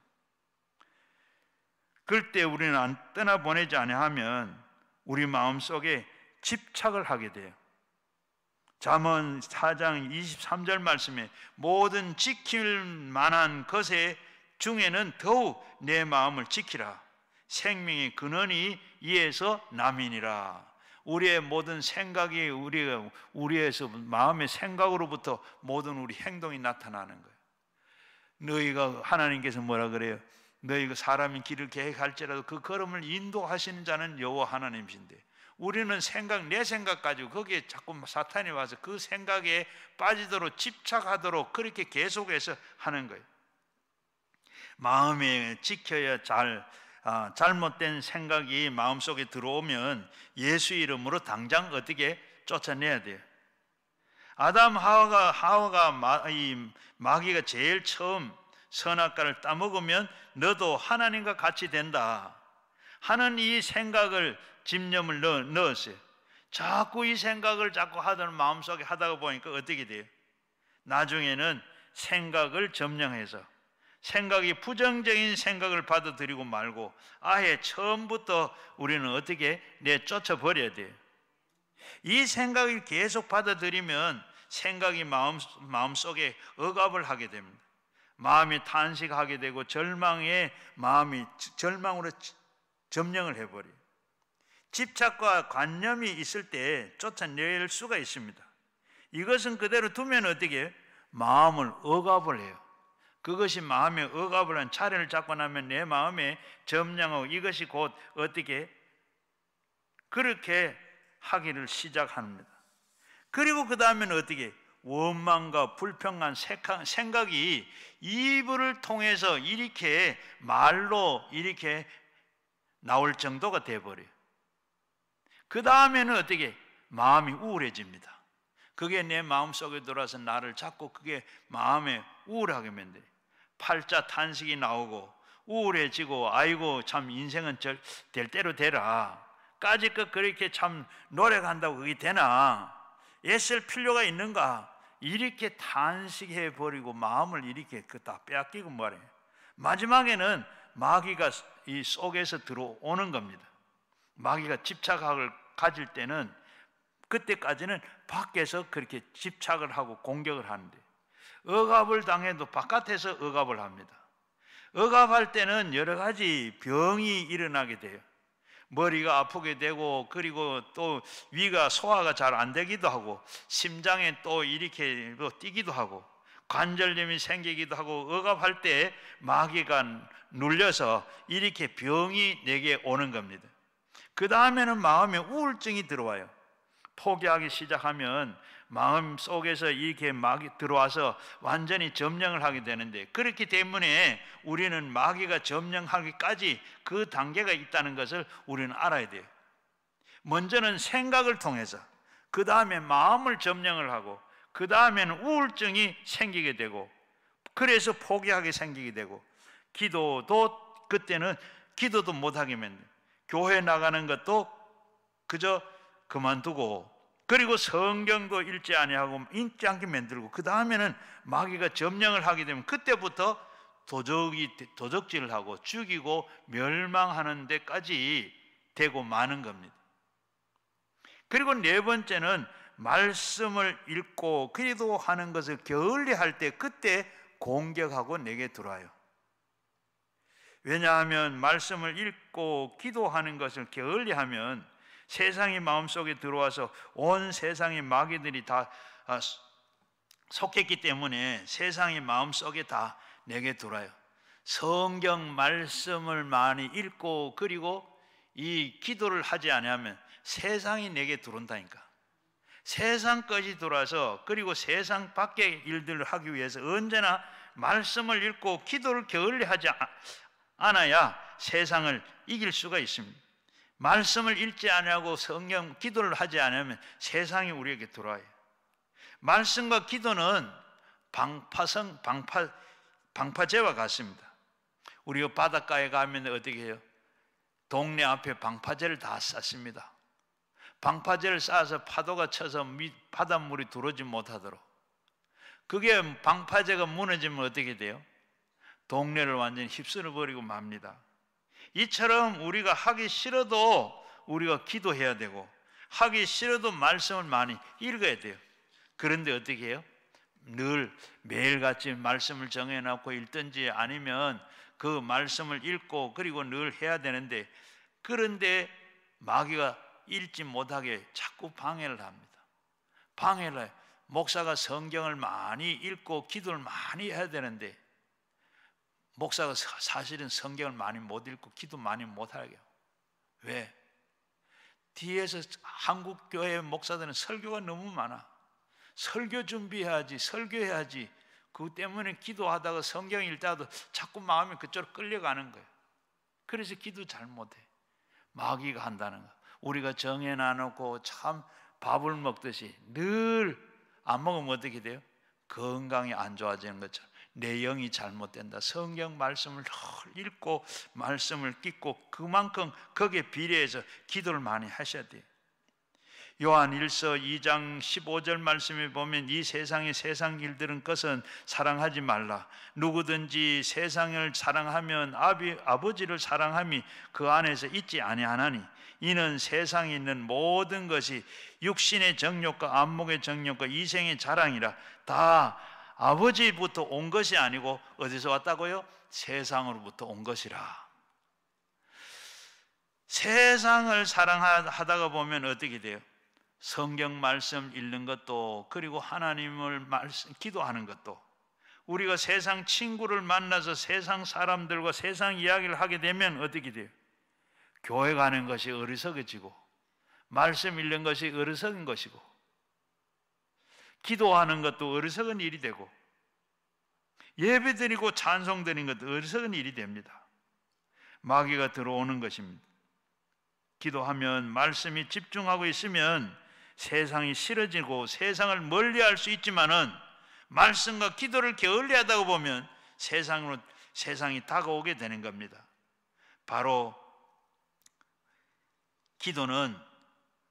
그때 우리는 안 떠나보내지 아니하면 우리 마음 속에 집착을 하게 돼요. 잠언 4장 23절 말씀에 모든 지킬 만한 것에 중에는 더욱 내 마음을 지키라. 생명의 근원이 이에서 남이니라. 우리의 모든 생각이 우리의 우리에서 마음의 생각으로부터 모든 우리 행동이 나타나는 거예요. 너희가 하나님께서 뭐라 그래요? 너희가 사람이 길을 계획할지라도 그 걸음을 인도하시는 자는 여호와 하나님이신데 우리는 생각 내 생각 가지고 거기에 자꾸 사탄이 와서 그 생각에 빠지도록 집착하도록 그렇게 계속해서 하는 거예요. 마음에 지켜야 잘 아, 잘못된 생각이 마음속에 들어오면 예수 이름으로 당장 어떻게 쫓아내야 돼요. 아담 하와가 하와가 마, 이 마귀가 제일 처음 선악과를 따먹으면 너도 하나님과 같이 된다 하는 이 생각을 집념을 넣, 넣었어요. 자꾸 이 생각을 자꾸 하던 마음속에 하다가 보니까 어떻게 돼요? 나중에는 생각을 점령해서 생각이 부정적인 생각을 받아들이고 말고 아예 처음부터 우리는 어떻게 내쫓아 버려야 돼요. 이 생각을 계속 받아들이면 생각이 마음 마음속에 억압을 하게 됩니다. 마음이 탄식하게 되고 절망의 마음이 절망으로 점령을 해 버려요. 집착과 관념이 있을 때 쫓아낼 수가 있습니다. 이것은 그대로 두면 어떻게 해요? 마음을 억압을 해요. 그것이 마음에 억압을 한 차례를 잡고 나면 내 마음에 점령하고 이것이 곧 어떻게 그렇게 하기를 시작합니다. 그리고 그 다음에는 어떻게 원망과 불평한 생각이 입을 통해서 이렇게 말로 이렇게 나올 정도가 돼버려요. 그 다음에는 어떻게 마음이 우울해집니다. 그게 내 마음속에 들어와서 나를 자꾸 그게 마음에 우울하게 만들어요. 팔자 탄식이 나오고 우울해지고 아이고 참 인생은 절, 될 대로 되라 까지 껏 그렇게 참 노력한다고 그게 되나 애쓸 필요가 있는가 이렇게 탄식해 버리고 마음을 이렇게 그다 빼앗기고 말해 마지막에는 마귀가 이 속에서 들어오는 겁니다 마귀가 집착을 가질 때는 그때까지는 밖에서 그렇게 집착을 하고 공격을 하는데 억압을 당해도 바깥에서 억압을 합니다. 억압할 때는 여러 가지 병이 일어나게 돼요. 머리가 아프게 되고 그리고 또 위가 소화가 잘 안 되기도 하고 심장에 또 이렇게 뭐 뛰기도 하고 관절염이 생기기도 하고 억압할 때 마귀가 눌려서 이렇게 병이 내게 오는 겁니다. 그 다음에는 마음에 우울증이 들어와요. 포기하기 시작하면 마음 속에서 이렇게 마귀 들어와서 완전히 점령을 하게 되는데 그렇기 때문에 우리는 마귀가 점령하기까지 그 단계가 있다는 것을 우리는 알아야 돼요. 먼저는 생각을 통해서 그 다음에 마음을 점령을 하고 그 다음에는 우울증이 생기게 되고 그래서 포기하게 생기게 되고 기도도 그때는 기도도 못하게 맨 교회 나가는 것도 그저 그만두고 그리고 성경도 읽지 아니하고 읽지 않게 만들고 그 다음에는 마귀가 점령을 하게 되면 그때부터 도적이 도적질을 하고 죽이고 멸망하는 데까지 되고 마는 겁니다. 그리고 네 번째는 말씀을 읽고 기도하는 것을 게을리할 때 그때 공격하고 내게 들어와요. 왜냐하면 말씀을 읽고 기도하는 것을 게을리하면 세상의 마음속에 들어와서 온 세상의 마귀들이 다 속했기 아, 때문에 세상의 마음속에 다 내게 돌아요. 성경 말씀을 많이 읽고 그리고 이 기도를 하지 않으면 세상이 내게 들어온다니까. 세상까지 돌아서 그리고 세상 밖의 일들을 하기 위해서 언제나 말씀을 읽고 기도를 게을리하지 않아야 세상을 이길 수가 있습니다. 말씀을 읽지 않냐고 성령 기도를 하지 않으면 세상이 우리에게 들어와요. 말씀과 기도는 방파성 방파 방파제와 같습니다. 우리가 그 바닷가에 가면 어떻게 해요? 동네 앞에 방파제를 다 쌌습니다. 방파제를 쌓아서 파도가 쳐서 바닷물이 들어오지 못하도록. 그게 방파제가 무너지면 어떻게 돼요? 동네를 완전히 휩쓸어 버리고 맙니다. 이처럼 우리가 하기 싫어도 우리가 기도해야 되고 하기 싫어도 말씀을 많이 읽어야 돼요. 그런데 어떻게 해요? 늘 매일같이 말씀을 정해놓고 읽든지 아니면 그 말씀을 읽고 그리고 늘 해야 되는데 그런데 마귀가 읽지 못하게 자꾸 방해를 합니다. 방해를 해요. 목사가 성경을 많이 읽고 기도를 많이 해야 되는데 목사가 사실은 성경을 많이 못 읽고 기도 많이 못 하게. 왜? 뒤에서 한국 교회 목사들은 설교가 너무 많아. 설교 준비해야지, 설교해야지. 그 때문에 기도하다가 성경 읽다가도 자꾸 마음이 그쪽으로 끌려가는 거예요. 그래서 기도 잘 못해. 마귀가 한다는 거. 우리가 정해놔놓고 참 밥을 먹듯이 늘 안 먹으면 어떻게 돼요? 건강이 안 좋아지는 것처럼. 내 영이 잘못된다. 성경 말씀을 읽고 말씀을 끼고 그만큼 거기에 비례해서 기도를 많이 하셔야 돼. 요한 1서 2장 15절 말씀에 보면 이 세상의 세상 일들은 것은 사랑하지 말라. 누구든지 세상을 사랑하면 아비, 아버지를 사랑함이 그 안에서 있지 아니하나니 이는 세상에 있는 모든 것이 육신의 정욕과 안목의 정욕과 이생의 자랑이라 다 아버지부터 온 것이 아니고 어디서 왔다고요? 세상으로부터 온 것이라. 세상을 사랑하다가 보면 어떻게 돼요? 성경 말씀 읽는 것도 그리고 하나님을 말씀 기도하는 것도 우리가 세상 친구를 만나서 세상 사람들과 세상 이야기를 하게 되면 어떻게 돼요? 교회 가는 것이 어리석어지고 말씀 읽는 것이 어리석은 것이고 기도하는 것도 어리석은 일이 되고 예배드리고 찬송드리는 것도 어리석은 일이 됩니다. 마귀가 들어오는 것입니다. 기도하면 말씀이 집중하고 있으면 세상이 싫어지고 세상을 멀리할 수 있지만은 말씀과 기도를 게을리하다고 보면 세상으로 세상이 다가오게 되는 겁니다. 바로 기도는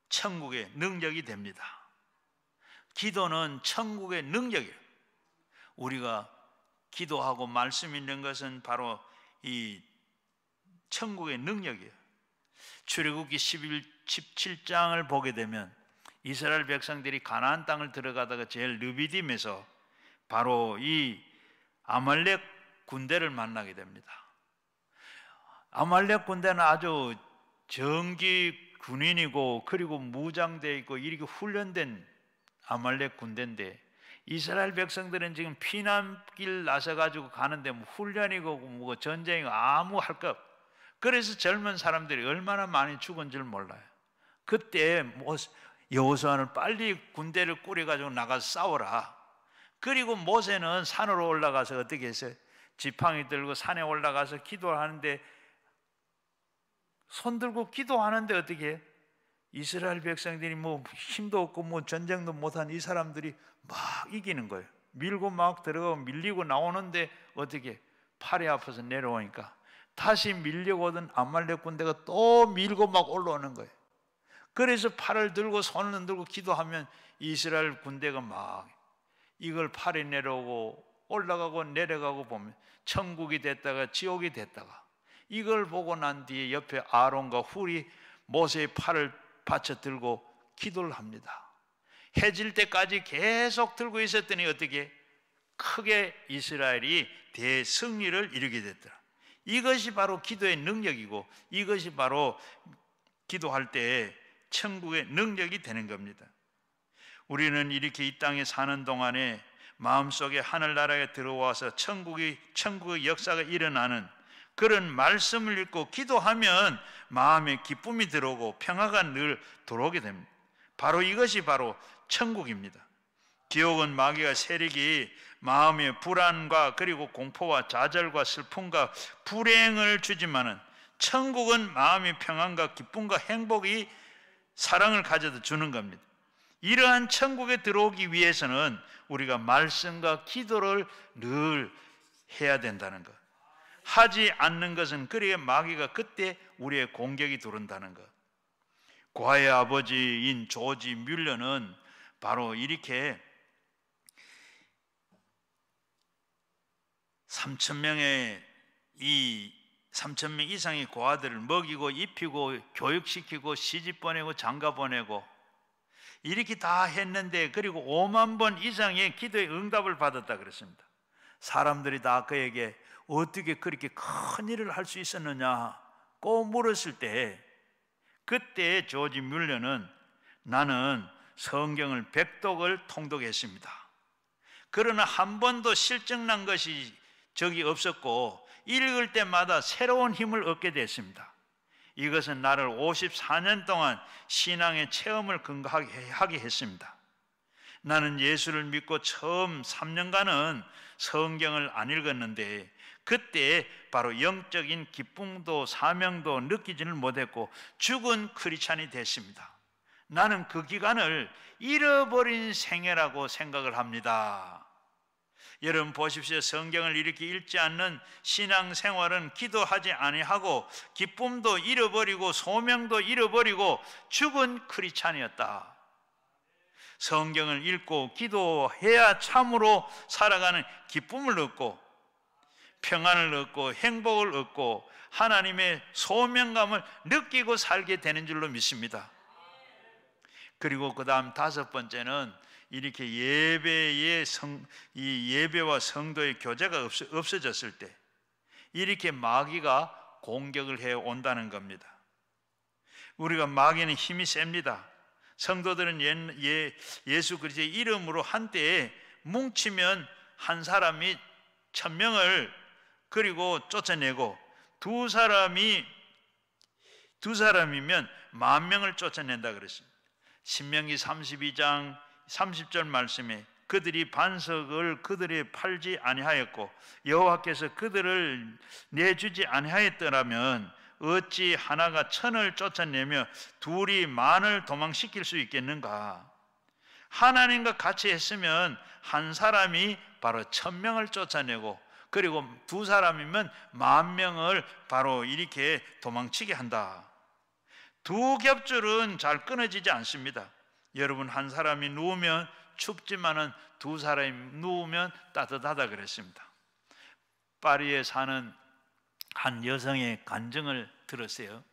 천국의 능력이 됩니다. 기도는 천국의 능력이에요. 우리가 기도하고 말씀 있는 것은 바로 이 천국의 능력이에요. 출애굽기 11, 17장을 보게 되면 이스라엘 백성들이 가나안 땅을 들어가다가 제일 르비딤에서 바로 이 아말렉 군대를 만나게 됩니다. 아말렉 군대는 아주 정기 군인이고 그리고 무장되 어 있고 이렇게 훈련된 아말렉 군대인데 이스라엘 백성들은 지금 피난길 나서 가지고 가는데 뭐 훈련이고 뭐 전쟁이고 아무 할 것. 그래서 젊은 사람들이 얼마나 많이 죽은 줄 몰라요. 그때 모세, 뭐 여호수아는 빨리 군대를 꾸려 가지고 나가서 싸워라. 그리고 모세는 산으로 올라가서 어떻게 했어요? 지팡이 들고 산에 올라가서 기도하는데 손 들고 기도하는데 어떻게 해요? 이스라엘 백성들이 뭐 힘도 없고 뭐 전쟁도 못한 이 사람들이 막 이기는 거예요. 밀고 막들어가 밀리고 나오는데 어떻게 팔이 아파서 내려오니까 다시 밀려오던 암말렉 군대가 또 밀고 막 올라오는 거예요. 그래서 팔을 들고 손을 들고 기도하면 이스라엘 군대가 막 이걸 팔이 내려오고 올라가고 내려가고 보면 천국이 됐다가 지옥이 됐다가 이걸 보고 난 뒤에 옆에 아론과 훌이 모세의 팔을 받쳐 들고 기도를 합니다. 해질 때까지 계속 들고 있었더니 어떻게 크게 이스라엘이 대승리를 이루게 됐더라. 이것이 바로 기도의 능력이고 이것이 바로 기도할 때에 천국의 능력이 되는 겁니다. 우리는 이렇게 이 땅에 사는 동안에 마음속에 하늘나라에 들어와서 천국이 천국의 역사가 일어나는 그런 말씀을 읽고 기도하면 마음에 기쁨이 들어오고 평화가 늘 들어오게 됩니다. 바로 이것이 바로 천국입니다. 기옥은 마귀와 세력이 마음의 불안과 그리고 공포와 좌절과 슬픔과 불행을 주지만은 천국은 마음의 평안과 기쁨과 행복이 사랑을 가져다 주는 겁니다. 이러한 천국에 들어오기 위해서는 우리가 말씀과 기도를 늘 해야 된다는 것. 하지 않는 것은 그래야 마귀가 그때 우리의 공격이 들어다는 것. 고의 아버지인 조지 뮬러는 바로 이렇게 3천 명의 이 3천 명 이상의 고아들을 먹이고 입히고 교육시키고 시집 보내고 장가 보내고 이렇게 다 했는데 그리고 5만 번 이상의 기도의 응답을 받았다 그랬습니다. 사람들이 다 그에게 어떻게 그렇게 큰 일을 할 수 있었느냐고 물었을 때 그때 조지 뮬러는 나는 성경을 백독을 통독했습니다. 그러나 한 번도 실증난 것이 적이 없었고 읽을 때마다 새로운 힘을 얻게 됐습니다. 이것은 나를 54년 동안 신앙의 체험을 근거하게 했습니다. 나는 예수를 믿고 처음 3년간은 성경을 안 읽었는데 그때 바로 영적인 기쁨도 사명도 느끼지는 못했고 죽은 크리찬이 됐습니다. 나는 그 기간을 잃어버린 생애라고 생각을 합니다. 여러분 보십시오. 성경을 이렇게 읽지 않는 신앙 생활은 기도하지 아니하고 기쁨도 잃어버리고 소명도 잃어버리고 죽은 크리찬이었다. 성경을 읽고 기도해야 참으로 살아가는 기쁨을 얻고 평안을 얻고 행복을 얻고 하나님의 소명감을 느끼고 살게 되는 줄로 믿습니다. 그리고 그다음 다섯 번째는 이렇게 예배의 성, 이 예배와 성도의 교제가 없어, 없어졌을 때 이렇게 마귀가 공격을 해 온다는 겁니다. 우리가 마귀는 힘이 셉니다. 성도들은 예, 예수 그리스의 이름으로 한때 뭉치면 한 사람이 천명을 그리고 쫓아내고 두 사람이 두 사람이면 만 명을 쫓아낸다 그랬습니다. 신명기 32장 30절 말씀에 그들이 반석을 그들이 팔지 아니하였고 여호와께서 그들을 내주지 아니하였더라면 어찌 하나가 천을 쫓아내며 둘이 만을 도망시킬 수 있겠는가? 하나님과 같이 했으면 한 사람이 바로 천명을 쫓아내고 그리고 두 사람이면 만 명을 바로 이렇게 도망치게 한다. 두 겹줄은 잘 끊어지지 않습니다. 여러분 한 사람이 누우면 춥지만은 두 사람이 누우면 따뜻하다 그랬습니다. 파리에 사는 한 여성의 간증을 들었어요.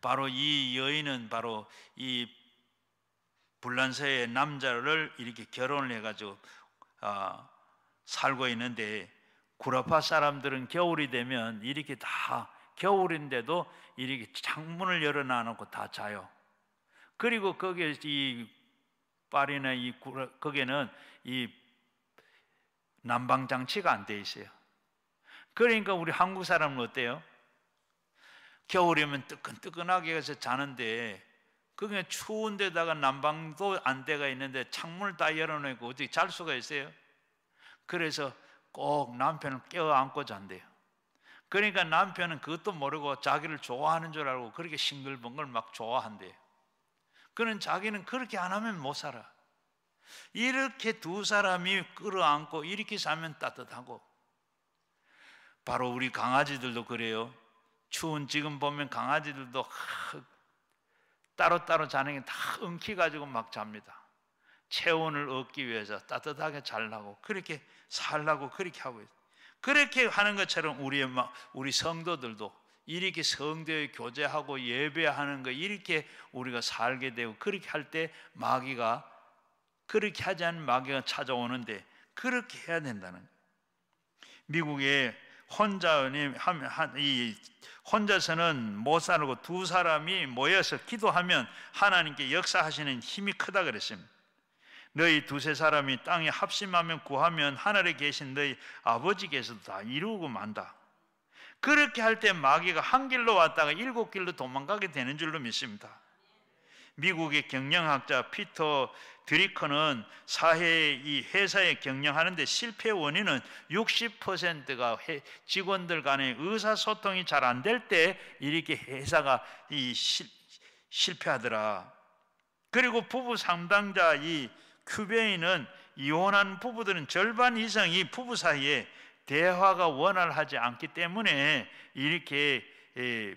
바로 이 여인은 바로 이 불란서의 남자를 이렇게 결혼을 해가지고 아, 살고 있는데 구라파 사람들은 겨울이 되면 이렇게 다 겨울인데도 이렇게 창문을 열어놔놓고 다 자요. 그리고 거기에 이 파리나 이 구라, 거기는 에이 난방 장치가 안 돼 있어요. 그러니까 우리 한국 사람은 어때요? 겨울이면 뜨끈뜨끈하게 해서 자는데 그게 추운데다가 난방도 안 돼가 있는데 창문을 다 열어놓고 어떻게 잘 수가 있어요? 그래서 꼭 남편을 껴안고 잔대요. 그러니까 남편은 그것도 모르고 자기를 좋아하는 줄 알고 그렇게 싱글벙글 막 좋아한대요. 그는 자기는 그렇게 안 하면 못 살아. 이렇게 두 사람이 끌어안고 이렇게 살면 따뜻하고 바로 우리 강아지들도 그래요. 추운 지금 보면 강아지들도 따로따로 자는 게 다 엉키가지고 막 잡니다. 체온을 얻기 위해서 따뜻하게 잘라고 그렇게 살라고 그렇게 하고 있어요. 그렇게 하는 것처럼 우리의 우리 성도들도 이렇게 성도의 교제하고 예배하는 거 이렇게 우리가 살게 되고 그렇게 할 때 마귀가 그렇게 하지 않은 마귀가 찾아오는데 그렇게 해야 된다는 거예요. 미국의 혼자이 혼자서는 못 살고 두 사람이 모여서 기도하면 하나님께 역사하시는 힘이 크다 그랬습니다. 너희 두세 사람이 땅에 합심하면 구하면 하늘에 계신 너희 아버지께서도 다 이루고 만다. 그렇게 할 때 마귀가 한 길로 왔다가 일곱 길로 도망가게 되는 줄로 믿습니다. 미국의 경영학자 피터 드리커는 사회의 이 회사에 경영하는데 실패 원인은 60%가 직원들 간의 의사소통이 잘 안 될 때 이렇게 회사가 이 실, 실패하더라. 그리고 부부 상담자 이 큐베인은 이혼한 부부들은 절반 이상이 부부 사이에 대화가 원활하지 않기 때문에 이렇게 예,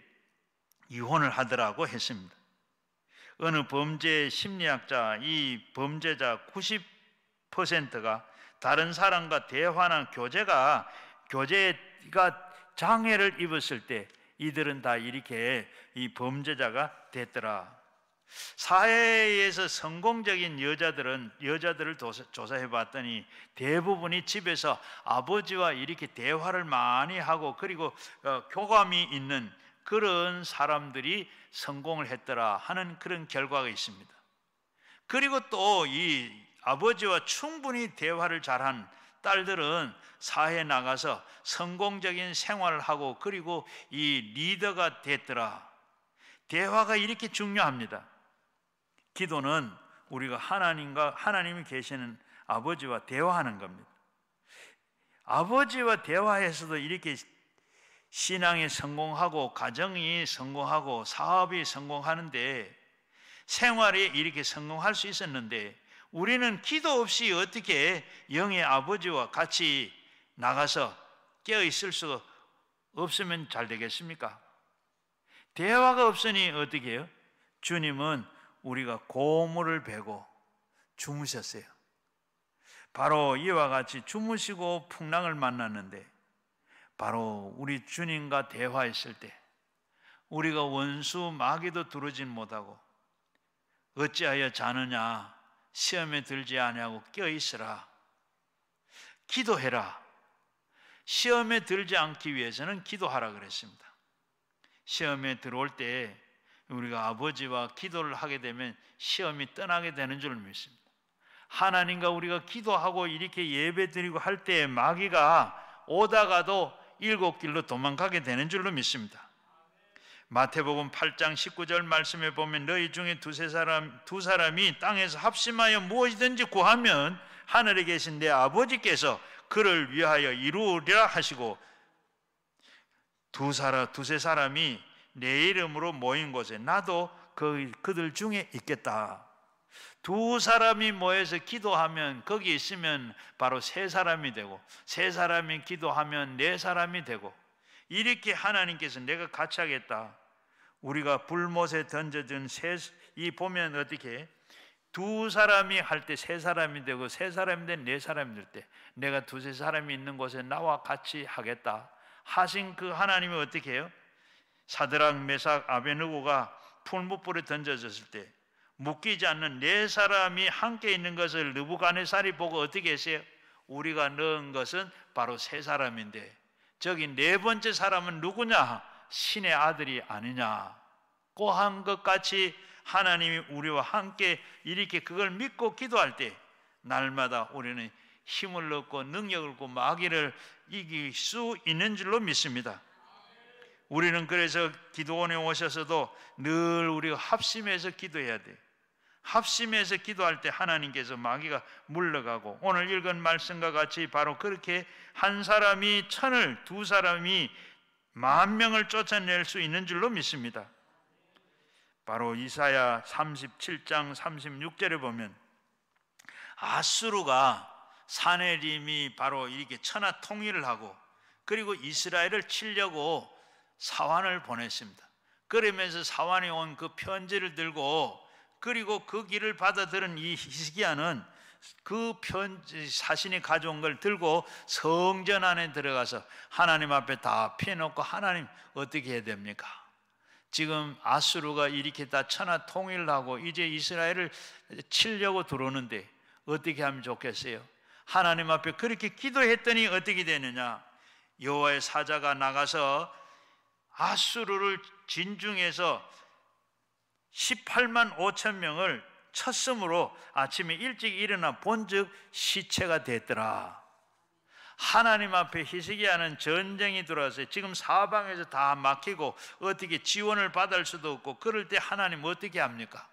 이혼을 하더라고 했습니다. 어느 범죄 심리학자 이 범죄자 90%가 다른 사람과 대화나 교제가 교제가 장애를 입었을 때 이들은 다 이렇게 이 범죄자가 됐더라. 사회에서 성공적인 여자들은 여자들을 조사해 봤더니 대부분이 집에서 아버지와 이렇게 대화를 많이 하고 그리고 어, 교감이 있는 그런 사람들이 성공을 했더라 하는 그런 결과가 있습니다. 그리고 또 이 아버지와 충분히 대화를 잘한 딸들은 사회에 나가서 성공적인 생활을 하고 그리고 이 리더가 됐더라. 대화가 이렇게 중요합니다. 기도는 우리가 하나님과 하나님이 계시는 아버지와 대화하는 겁니다. 아버지와 대화해서도 이렇게 신앙이 성공하고 가정이 성공하고 사업이 성공하는데 생활이 이렇게 성공할 수 있었는데 우리는 기도 없이 어떻게 영의 아버지와 같이 나가서 깨어 있을 수 없으면 잘 되겠습니까? 대화가 없으니 어떻게 해요? 주님은 우리가 고무를 베고 주무셨어요. 바로 이와 같이 주무시고 풍랑을 만났는데 바로 우리 주님과 대화했을 때 우리가 원수 마귀도 두르진 못하고 어찌하여 자느냐 시험에 들지 아니고껴 있으라 기도해라 시험에 들지 않기 위해서는 기도하라 그랬습니다. 시험에 들어올 때 우리가 아버지와 기도를 하게 되면 시험이 떠나게 되는 줄 믿습니다. 하나님과 우리가 기도하고 이렇게 예배 드리고 할 때에 마귀가 오다가도 일곱 길로 도망가게 되는 줄로 믿습니다. 마태복음 8장 19절 말씀에 보면 너희 중에 두세 사람 두 사람이 땅에서 합심하여 무엇이든지 구하면 하늘에 계신 내 아버지께서 그를 위하여 이루리라 하시고 두 사람 두세 사람이 내 이름으로 모인 곳에 나도 그, 그들 중에 있겠다. 두 사람이 모여서 기도하면 거기 있으면 바로 세 사람이 되고 세 사람이 기도하면 네 사람이 되고 이렇게 하나님께서 내가 같이 하겠다. 우리가 불못에 던져진 세, 이 보면 어떻게 두 사람이 할 때 세 사람이 되고 세 사람이 된 네 사람이 될 때 내가 두세 사람이 있는 곳에 나와 같이 하겠다. 하신 그 하나님이 어떻게 해요? 사드랑 메삭 아베누고가 풀무불에 던져졌을 때 묶이지 않는 네 사람이 함께 있는 것을 느부간네살이 보고 어떻게 했어요? 우리가 넣은 것은 바로 세 사람인데 저기 네 번째 사람은 누구냐? 신의 아들이 아니냐? 고한 것 같이 하나님이 우리와 함께 이렇게 그걸 믿고 기도할 때 날마다 우리는 힘을 얻고 능력을 얻고 마귀를 이길 수 있는 줄로 믿습니다. 우리는 그래서 기도원에 오셔서도 늘 우리가 합심해서 기도해야 돼. 합심해서 기도할 때 하나님께서 마귀가 물러가고 오늘 읽은 말씀과 같이 바로 그렇게 한 사람이 천을 두 사람이 만 명을 쫓아낼 수 있는 줄로 믿습니다. 바로 이사야 37장 36절에 보면 아수르가 사내림이 바로 이렇게 천하 통일을 하고 그리고 이스라엘을 치려고 사환을 보냈습니다. 그러면서 사환이 온 그 편지를 들고 그리고 그 길을 받아들은 이 히스기야는 그 편지 자신이 가져온 걸 들고 성전 안에 들어가서 하나님 앞에 다 피해놓고 하나님 어떻게 해야 됩니까? 지금 아수르가 이렇게 다 천하 통일하고 이제 이스라엘을 치려고 들어오는데 어떻게 하면 좋겠어요? 하나님 앞에 그렇게 기도했더니 어떻게 되느냐? 여호와의 사자가 나가서 아수르를 진중해서 18만 5천 명을 쳤으므로 아침에 일찍 일어나 본즉 시체가 됐더라. 하나님 앞에 희석이하는 전쟁이 들어와서 지금 사방에서 다 막히고 어떻게 지원을 받을 수도 없고 그럴 때 하나님 어떻게 합니까?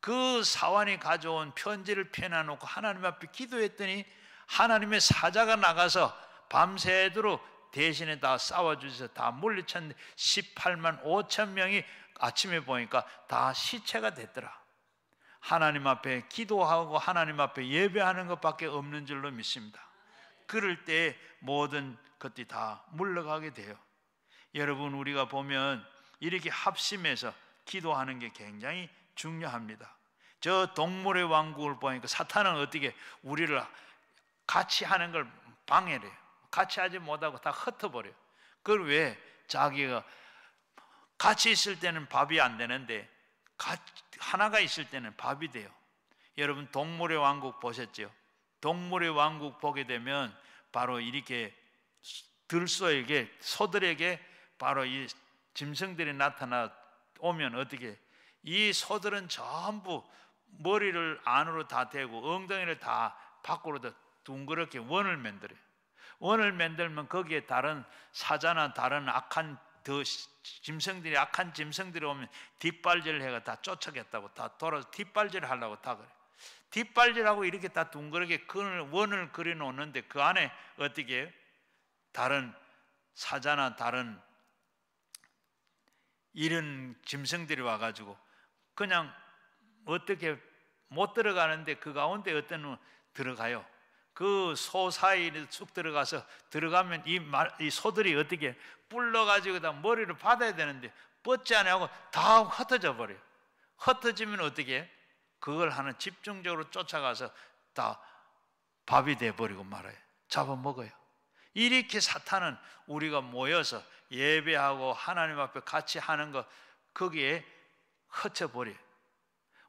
그 사환이 가져온 편지를 펴놔놓고 하나님 앞에 기도했더니 하나님의 사자가 나가서 밤새도록 대신에 다 싸워주셔서 다 물리쳤는데 18만 5천 명이 아침에 보니까 다 시체가 됐더라. 하나님 앞에 기도하고 하나님 앞에 예배하는 것밖에 없는 줄로 믿습니다. 그럴 때 모든 것들이 다 물러가게 돼요. 여러분 우리가 보면 이렇게 합심해서 기도하는 게 굉장히 중요합니다. 저 동물의 왕국을 보니까 사탄은 어떻게 우리를 같이 하는 걸 방해를 해요. 같이 하지 못하고 다 흩어버려. 그걸 왜 자기가 같이 있을 때는 밥이 안 되는데 하나가 있을 때는 밥이 돼요. 여러분 동물의 왕국 보셨죠? 동물의 왕국 보게 되면 바로 이렇게 들소에게 소들에게 바로 이 짐승들이 나타나 오면 어떻게 이 소들은 전부 머리를 안으로 다 대고 엉덩이를 다 밖으로 다 둥그렇게 원을 만들어요. 원을 만들면 거기에 다른 사자나 다른 악한 더 짐승들이 악한 짐승들이 오면 뒷발질을 해가 다 쫓아겠다고 다 돌아서 뒷발질을 하려고 다 그래. 뒷발질하고 이렇게 다 둥그렇게 그을 원을 그려 놓는데 그 안에 어떻게 해요? 다른 사자나 다른 이런 짐승들이 와 가지고 그냥 어떻게 못 들어가는데 그 가운데 어떤 놈 들어가요. 그소 사이를 쑥 들어가서 들어가면 이, 말, 이 소들이 어떻게 불러가지고 다 머리를 받아야 되는데 뻗지 않냐고 다 흩어져 버려요. 흩어지면 어떻게 그걸 하는 집중적으로 쫓아가서 다 밥이 돼버리고 말아요. 잡아먹어요. 이렇게 사탄은 우리가 모여서 예배하고 하나님 앞에 같이 하는 것 거기에 흩어버려요.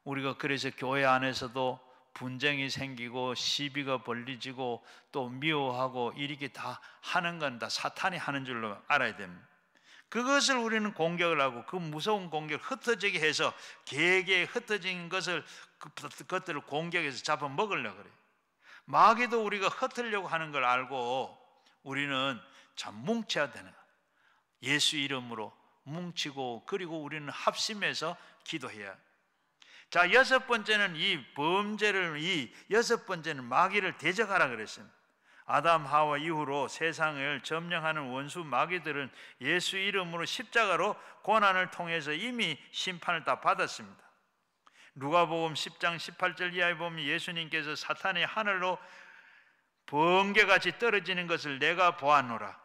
우리가 그래서 교회 안에서도 분쟁이 생기고 시비가 벌리지고 또 미워하고 이렇게 다 하는 건 다 사탄이 하는 줄로 알아야 됩니다. 그것을 우리는 공격을 하고 그 무서운 공격을 흩어지게 해서 개개 흩어진 것을 그것들을 공격해서 잡아 먹으려 그래. 마귀도 우리가 흩으려고 하는 걸 알고 우리는 참 뭉쳐야 되는 예수 이름으로 뭉치고 그리고 우리는 합심해서 기도해야 자, 여섯 번째는 이 범죄를, 이 여섯 번째는 마귀를 대적하라 그랬습니다. 아담 하와 이후로 세상을 점령하는 원수 마귀들은 예수 이름으로 십자가로 고난을 통해서 이미 심판을 다 받았습니다. 누가복음 10장 18절 이하에 보면 예수님께서 사탄의 하늘로 번개같이 떨어지는 것을 내가 보았노라.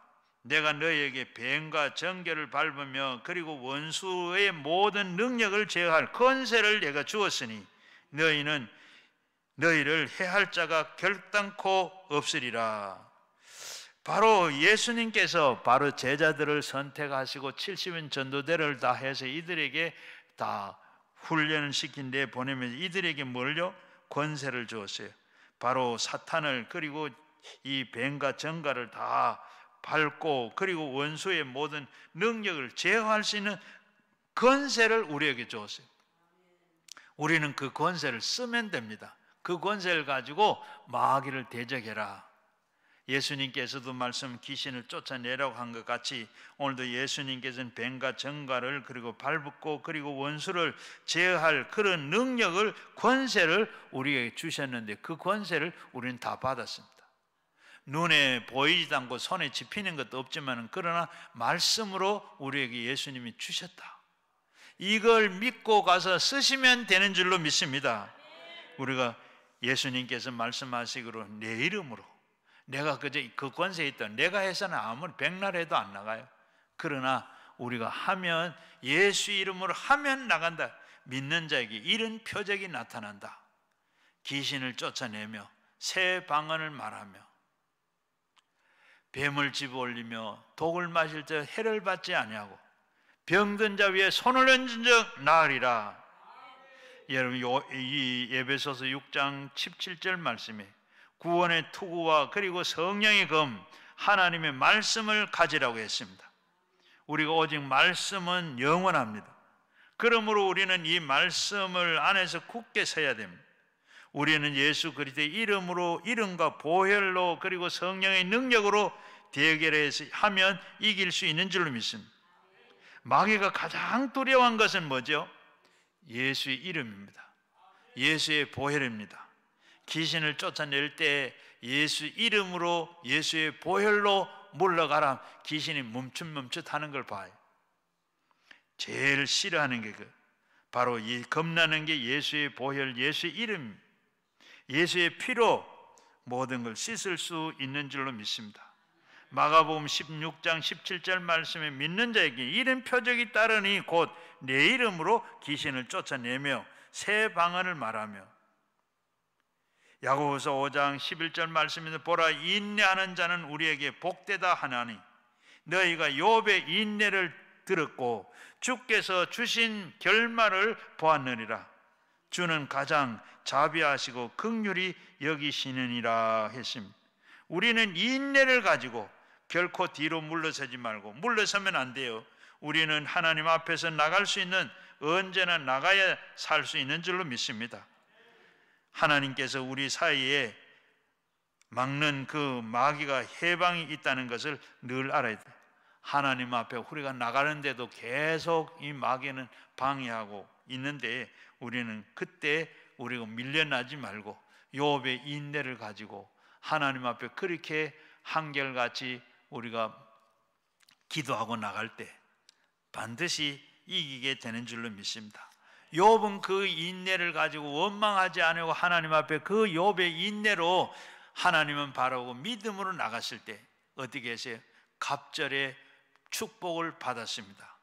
내가 너희에게 뱀과 정결을 밟으며 그리고 원수의 모든 능력을 제어할 권세를 내가 주었으니 너희는 너희를 해할 자가 결단코 없으리라. 바로 예수님께서 바로 제자들을 선택하시고 70인 전도대를 다 해서 이들에게 다 훈련을 시킨 데 보내면서 이들에게 뭘요? 권세를 주었어요. 바로 사탄을 그리고 이 뱀과 정가를 다 밟고 그리고 원수의 모든 능력을 제어할 수 있는 권세를 우리에게 주었어요. 우리는 그 권세를 쓰면 됩니다. 그 권세를 가지고 마귀를 대적해라. 예수님께서도 말씀 귀신을 쫓아내라고 한 것 같이 오늘도 예수님께서는 뱀과 정가를 그리고 발고 그리고 원수를 제어할 그런 능력을 권세를 우리에게 주셨는데 그 권세를 우리는 다 받았습니다. 눈에 보이지도 않고 손에 집히는 것도 없지만 그러나 말씀으로 우리에게 예수님이 주셨다. 이걸 믿고 가서 쓰시면 되는 줄로 믿습니다. 우리가 예수님께서 말씀하시기로 내 이름으로 내가 그저 그 권세에 있다. 내가 해서는 아무리 백날 해도 안 나가요. 그러나 우리가 하면 예수 이름으로 하면 나간다. 믿는 자에게 이런 표적이 나타난다. 귀신을 쫓아내며 새 방언을 말하며 뱀을 집어올리며 독을 마실 때 해를 받지 아니하고 병든 자 위에 손을 얹은적 나으리라. 여러분 이 예배소서 6장 17절 말씀에 구원의 투구와 그리고 성령의 검 하나님의 말씀을 가지라고 했습니다. 우리가 오직 말씀은 영원합니다. 그러므로 우리는 이 말씀을 안에서 굳게 서야 됩니다. 우리는 예수 그리스도의 이름으로 이름과 보혈로 그리고 성령의 능력으로 대결해서 하면 이길 수 있는 줄로 믿습니다. 마귀가 가장 두려운 것은 뭐죠? 예수의 이름입니다. 예수의 보혈입니다. 귀신을 쫓아낼 때 예수 이름으로 예수의 보혈로 물러가라. 귀신이 멈칫멈칫하는 걸 봐요. 제일 싫어하는 게 그 바로 이 겁나는 게 예수의 보혈, 예수의 이름 예수의 피로 모든 걸 씻을 수 있는 줄로 믿습니다. 마가복음 16장 17절 말씀에 믿는 자에게 이런 표적이 따르니 곧내 이름으로 귀신을 쫓아내며 새 방언을 말하며 야고보서 5장 11절 말씀에서 보라 인내하는 자는 우리에게 복되다 하나니 너희가 욥의 인내를 들었고 주께서 주신 결말을 보았느니라 주는 가장 자비하시고 극률이 여기시느니라 했습니다. 우리는 인내를 가지고 결코 뒤로 물러서지 말고 물러서면 안 돼요. 우리는 하나님 앞에서 나갈 수 있는 언제나 나가야 살 수 있는 줄로 믿습니다. 하나님께서 우리 사이에 막는 그 마귀가 해방이 있다는 것을 늘 알아야 돼 하나님 앞에 우리가 나가는데도 계속 이 마귀는 방해하고 있는데 우리는 그때 우리가 밀려나지 말고 요업의 인내를 가지고 하나님 앞에 그렇게 한결같이 우리가 기도하고 나갈 때 반드시 이기게 되는 줄로 믿습니다. 욥은 그 인내를 가지고 원망하지 않고 하나님 앞에 그 욥의 인내로 하나님은 바라고 믿음으로 나갔을 때 어떻게 해서 갑절의 축복을 받았습니다.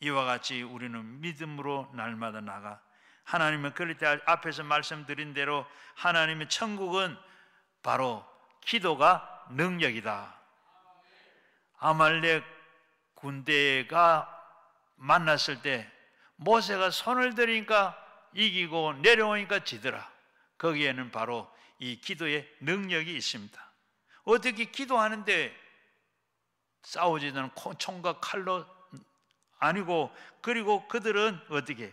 이와 같이 우리는 믿음으로 날마다 나가 하나님은 그럴 때 앞에서 말씀드린 대로 하나님의 천국은 바로 기도가 능력이다. 아말렉 군대가 만났을 때 모세가 손을 들이니까 이기고 내려오니까 지더라. 거기에는 바로 이 기도의 능력이 있습니다. 어떻게 기도하는데 싸우지는 총과 칼로 아니고 그리고 그들은 어떻게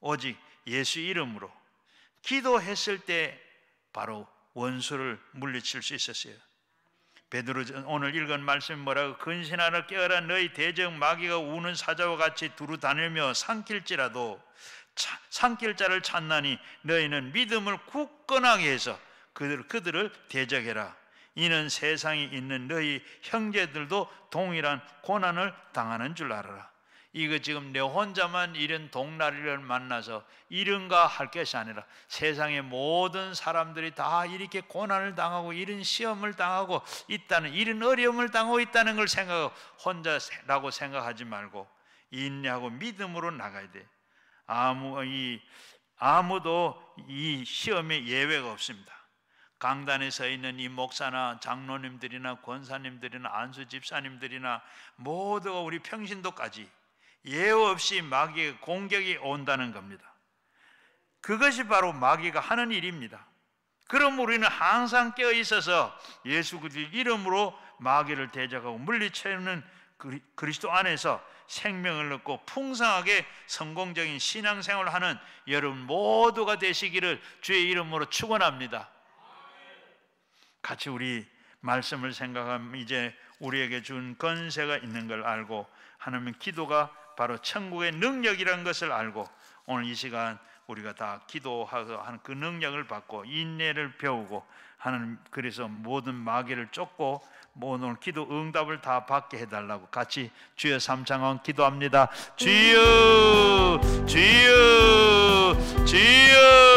오직 예수 이름으로 기도했을 때 바로 원수를 물리칠 수 있었어요. 베드로 오늘 읽은 말씀 뭐라고 근신하러 깨어라 너희 대적 마귀가 우는 사자와 같이 두루 다니며 삼킬지라도 차, 삼킬 자를 찾나니 너희는 믿음을 굳건하게 해서 그들 그들을 대적해라 이는 세상에 있는 너희 형제들도 동일한 고난을 당하는 줄 알아라 이거 지금 내 혼자만 이런 동나리를 만나서 이런가 할 것이 아니라 세상의 모든 사람들이 다 이렇게 고난을 당하고 이런 시험을 당하고 있다는 이런 어려움을 당하고 있다는 걸 생각하고 혼자라고 생각하지 말고 인내하고 믿음으로 나가야 돼. 아무 이 아무도 이 시험에 예외가 없습니다. 강단에 서 있는 이 목사나 장로님들이나 권사님들이나 안수 집사님들이나 모두가 우리 평신도까지 예우 없이 마귀의 공격이 온다는 겁니다. 그것이 바로 마귀가 하는 일입니다. 그럼 우리는 항상 깨어 있어서 예수 그리스도 이름으로 마귀를 대적하고 물리치는 그리스도 안에서 생명을 얻고 풍성하게 성공적인 신앙생활을 하는 여러분 모두가 되시기를 주의 이름으로 축원합니다. 같이 우리 말씀을 생각하면 이제 우리에게 준 권세가 있는 걸 알고 하나님 기도가 바로 천국의 능력이라는 것을 알고 오늘 이 시간 우리가 다 기도하고 하는 그 능력을 받고 인내를 배우고 하는 그래서 모든 마귀를 쫓고 오늘 기도 응답을 다 받게 해달라고 같이 주여 삼창원 기도합니다 주여 주여 주여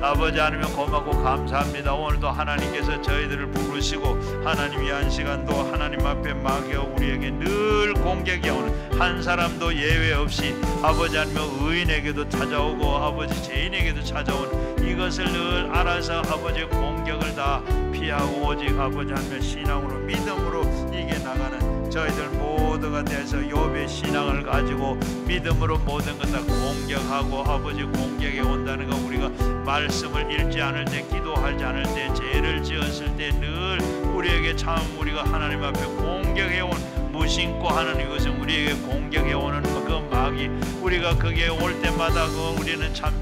아버지 하나님 고맙고 감사합니다 오늘도 하나님께서 저희들을 부르시고 하나님 위한 시간도 하나님 앞에 막여 우리에게 늘 공격이 오는 한 사람도 예외 없이 아버지 하나님 의인에게도 찾아오고 아버지 죄인에게도 찾아오는 이것을 늘 알아서 아버지 공격을 다 피하고 오직 아버지 하나님 신앙으로 믿음으로 이겨 나가는 저희들 모두가 돼서 욥의 신앙을 가지고 믿음으로 모든 것을 공격하고 아버지 공격에 온다는 거 우리가 말씀을 읽지 않을 때 기도하지 않을 때 죄를 지었을 때 늘 우리에게 참 우리가 하나님 앞에 공격해 온 무심코 하는 이것은 우리에게 공격해 오는 그 막이 우리가 거기에 올 때마다 그 우리는 참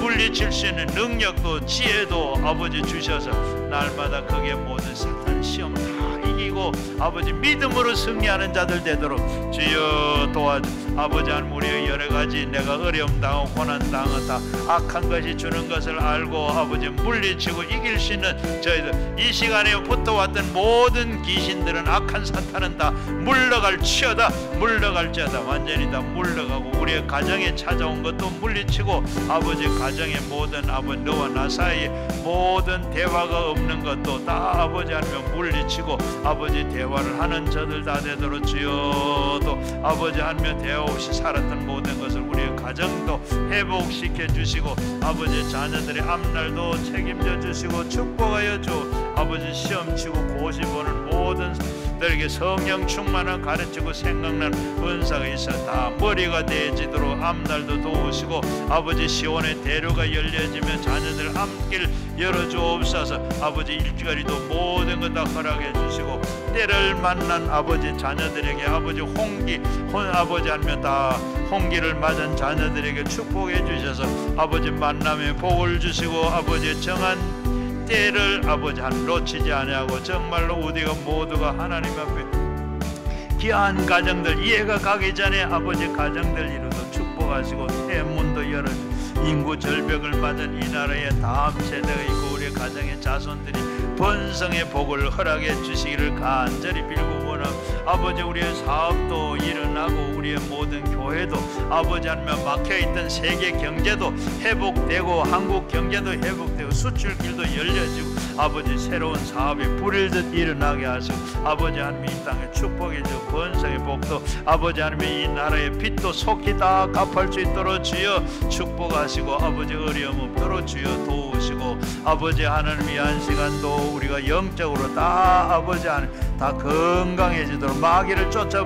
물리칠 수 있는 능력도 지혜도 아버지 주셔서 날마다 거기에 모든 사탄 시험을 아버지 믿음으로 승리하는 자들 되도록 주여 도와주시옵소서. 아버지 하나님 우리의 여러 가지 내가 어려움 당하고 고난 당하다 악한 것이 주는 것을 알고 아버지 물리치고 이길 수 있는 저희들 이 시간에 붙어왔던 모든 귀신들은 악한 사탄은 다 물러갈 치어다 물러갈 지다 완전히 다 물러가고 우리의 가정에 찾아온 것도 물리치고 아버지 가정의 모든 아버지 너와 나 사이에 모든 대화가 없는 것도 다 아버지 하나님 물리치고 아버지 대화를 하는 저들 다 되도록 주여도 아버지 하나님 대화 없이 살았던 모든 것을 우리의 가정도 회복시켜 주시고 아버지 자녀들의 앞날도 책임져 주시고 축복하여 주 아버지 시험치고 고집하는 모든 들에게 성령 충만한 가르치고 생각난 은사가 있어 다 머리가 되지도록 앞날도 도우시고 아버지 시온의 대로가 열려지며 자녀들 앞길 열어주옵소서 아버지 일주일이도 모든 것 다 허락해 주시고 때를 만난 아버지 자녀들에게 아버지 홍기 혼 아버지 하면 다 홍기를 맞은 자녀들에게 축복해 주셔서 아버지 만남에 복을 주시고 아버지 정한 때를 아버지 한나 놓치지 아니하고 정말로 우리가 모두가 하나님 앞에 귀한 가정들 이해가 가기 전에 아버지 가정들 이루도 축복하시고 대문도 열어 인구 절벽을 받은이 나라의 다음 세대의고 그 우리 가정의 자손들이 번성의 복을 허락해 주시기를 간절히 빌고 원합니다. 아버지 우리의 사업도 일어나고 우리의 모든 교회도 아버지 하나님 막혀있던 세계 경제도 회복되고 한국 경제도 회복되고 수출길도 열려지고 아버지 새로운 사업이 불일듯 일어나게 하소서 아버지 하나님 이 땅의 축복이 주 번성의 복도 아버지 하나님 이 나라의 빚도 속히 다 갚을 수 있도록 주여 축복하시고 아버지 어려움 없도록 주여 도우시고 아버지 하나님 이한 시간도 우리가 영적으로 다 아버지 하나님 다 건강해지도록 마귀를 쫓아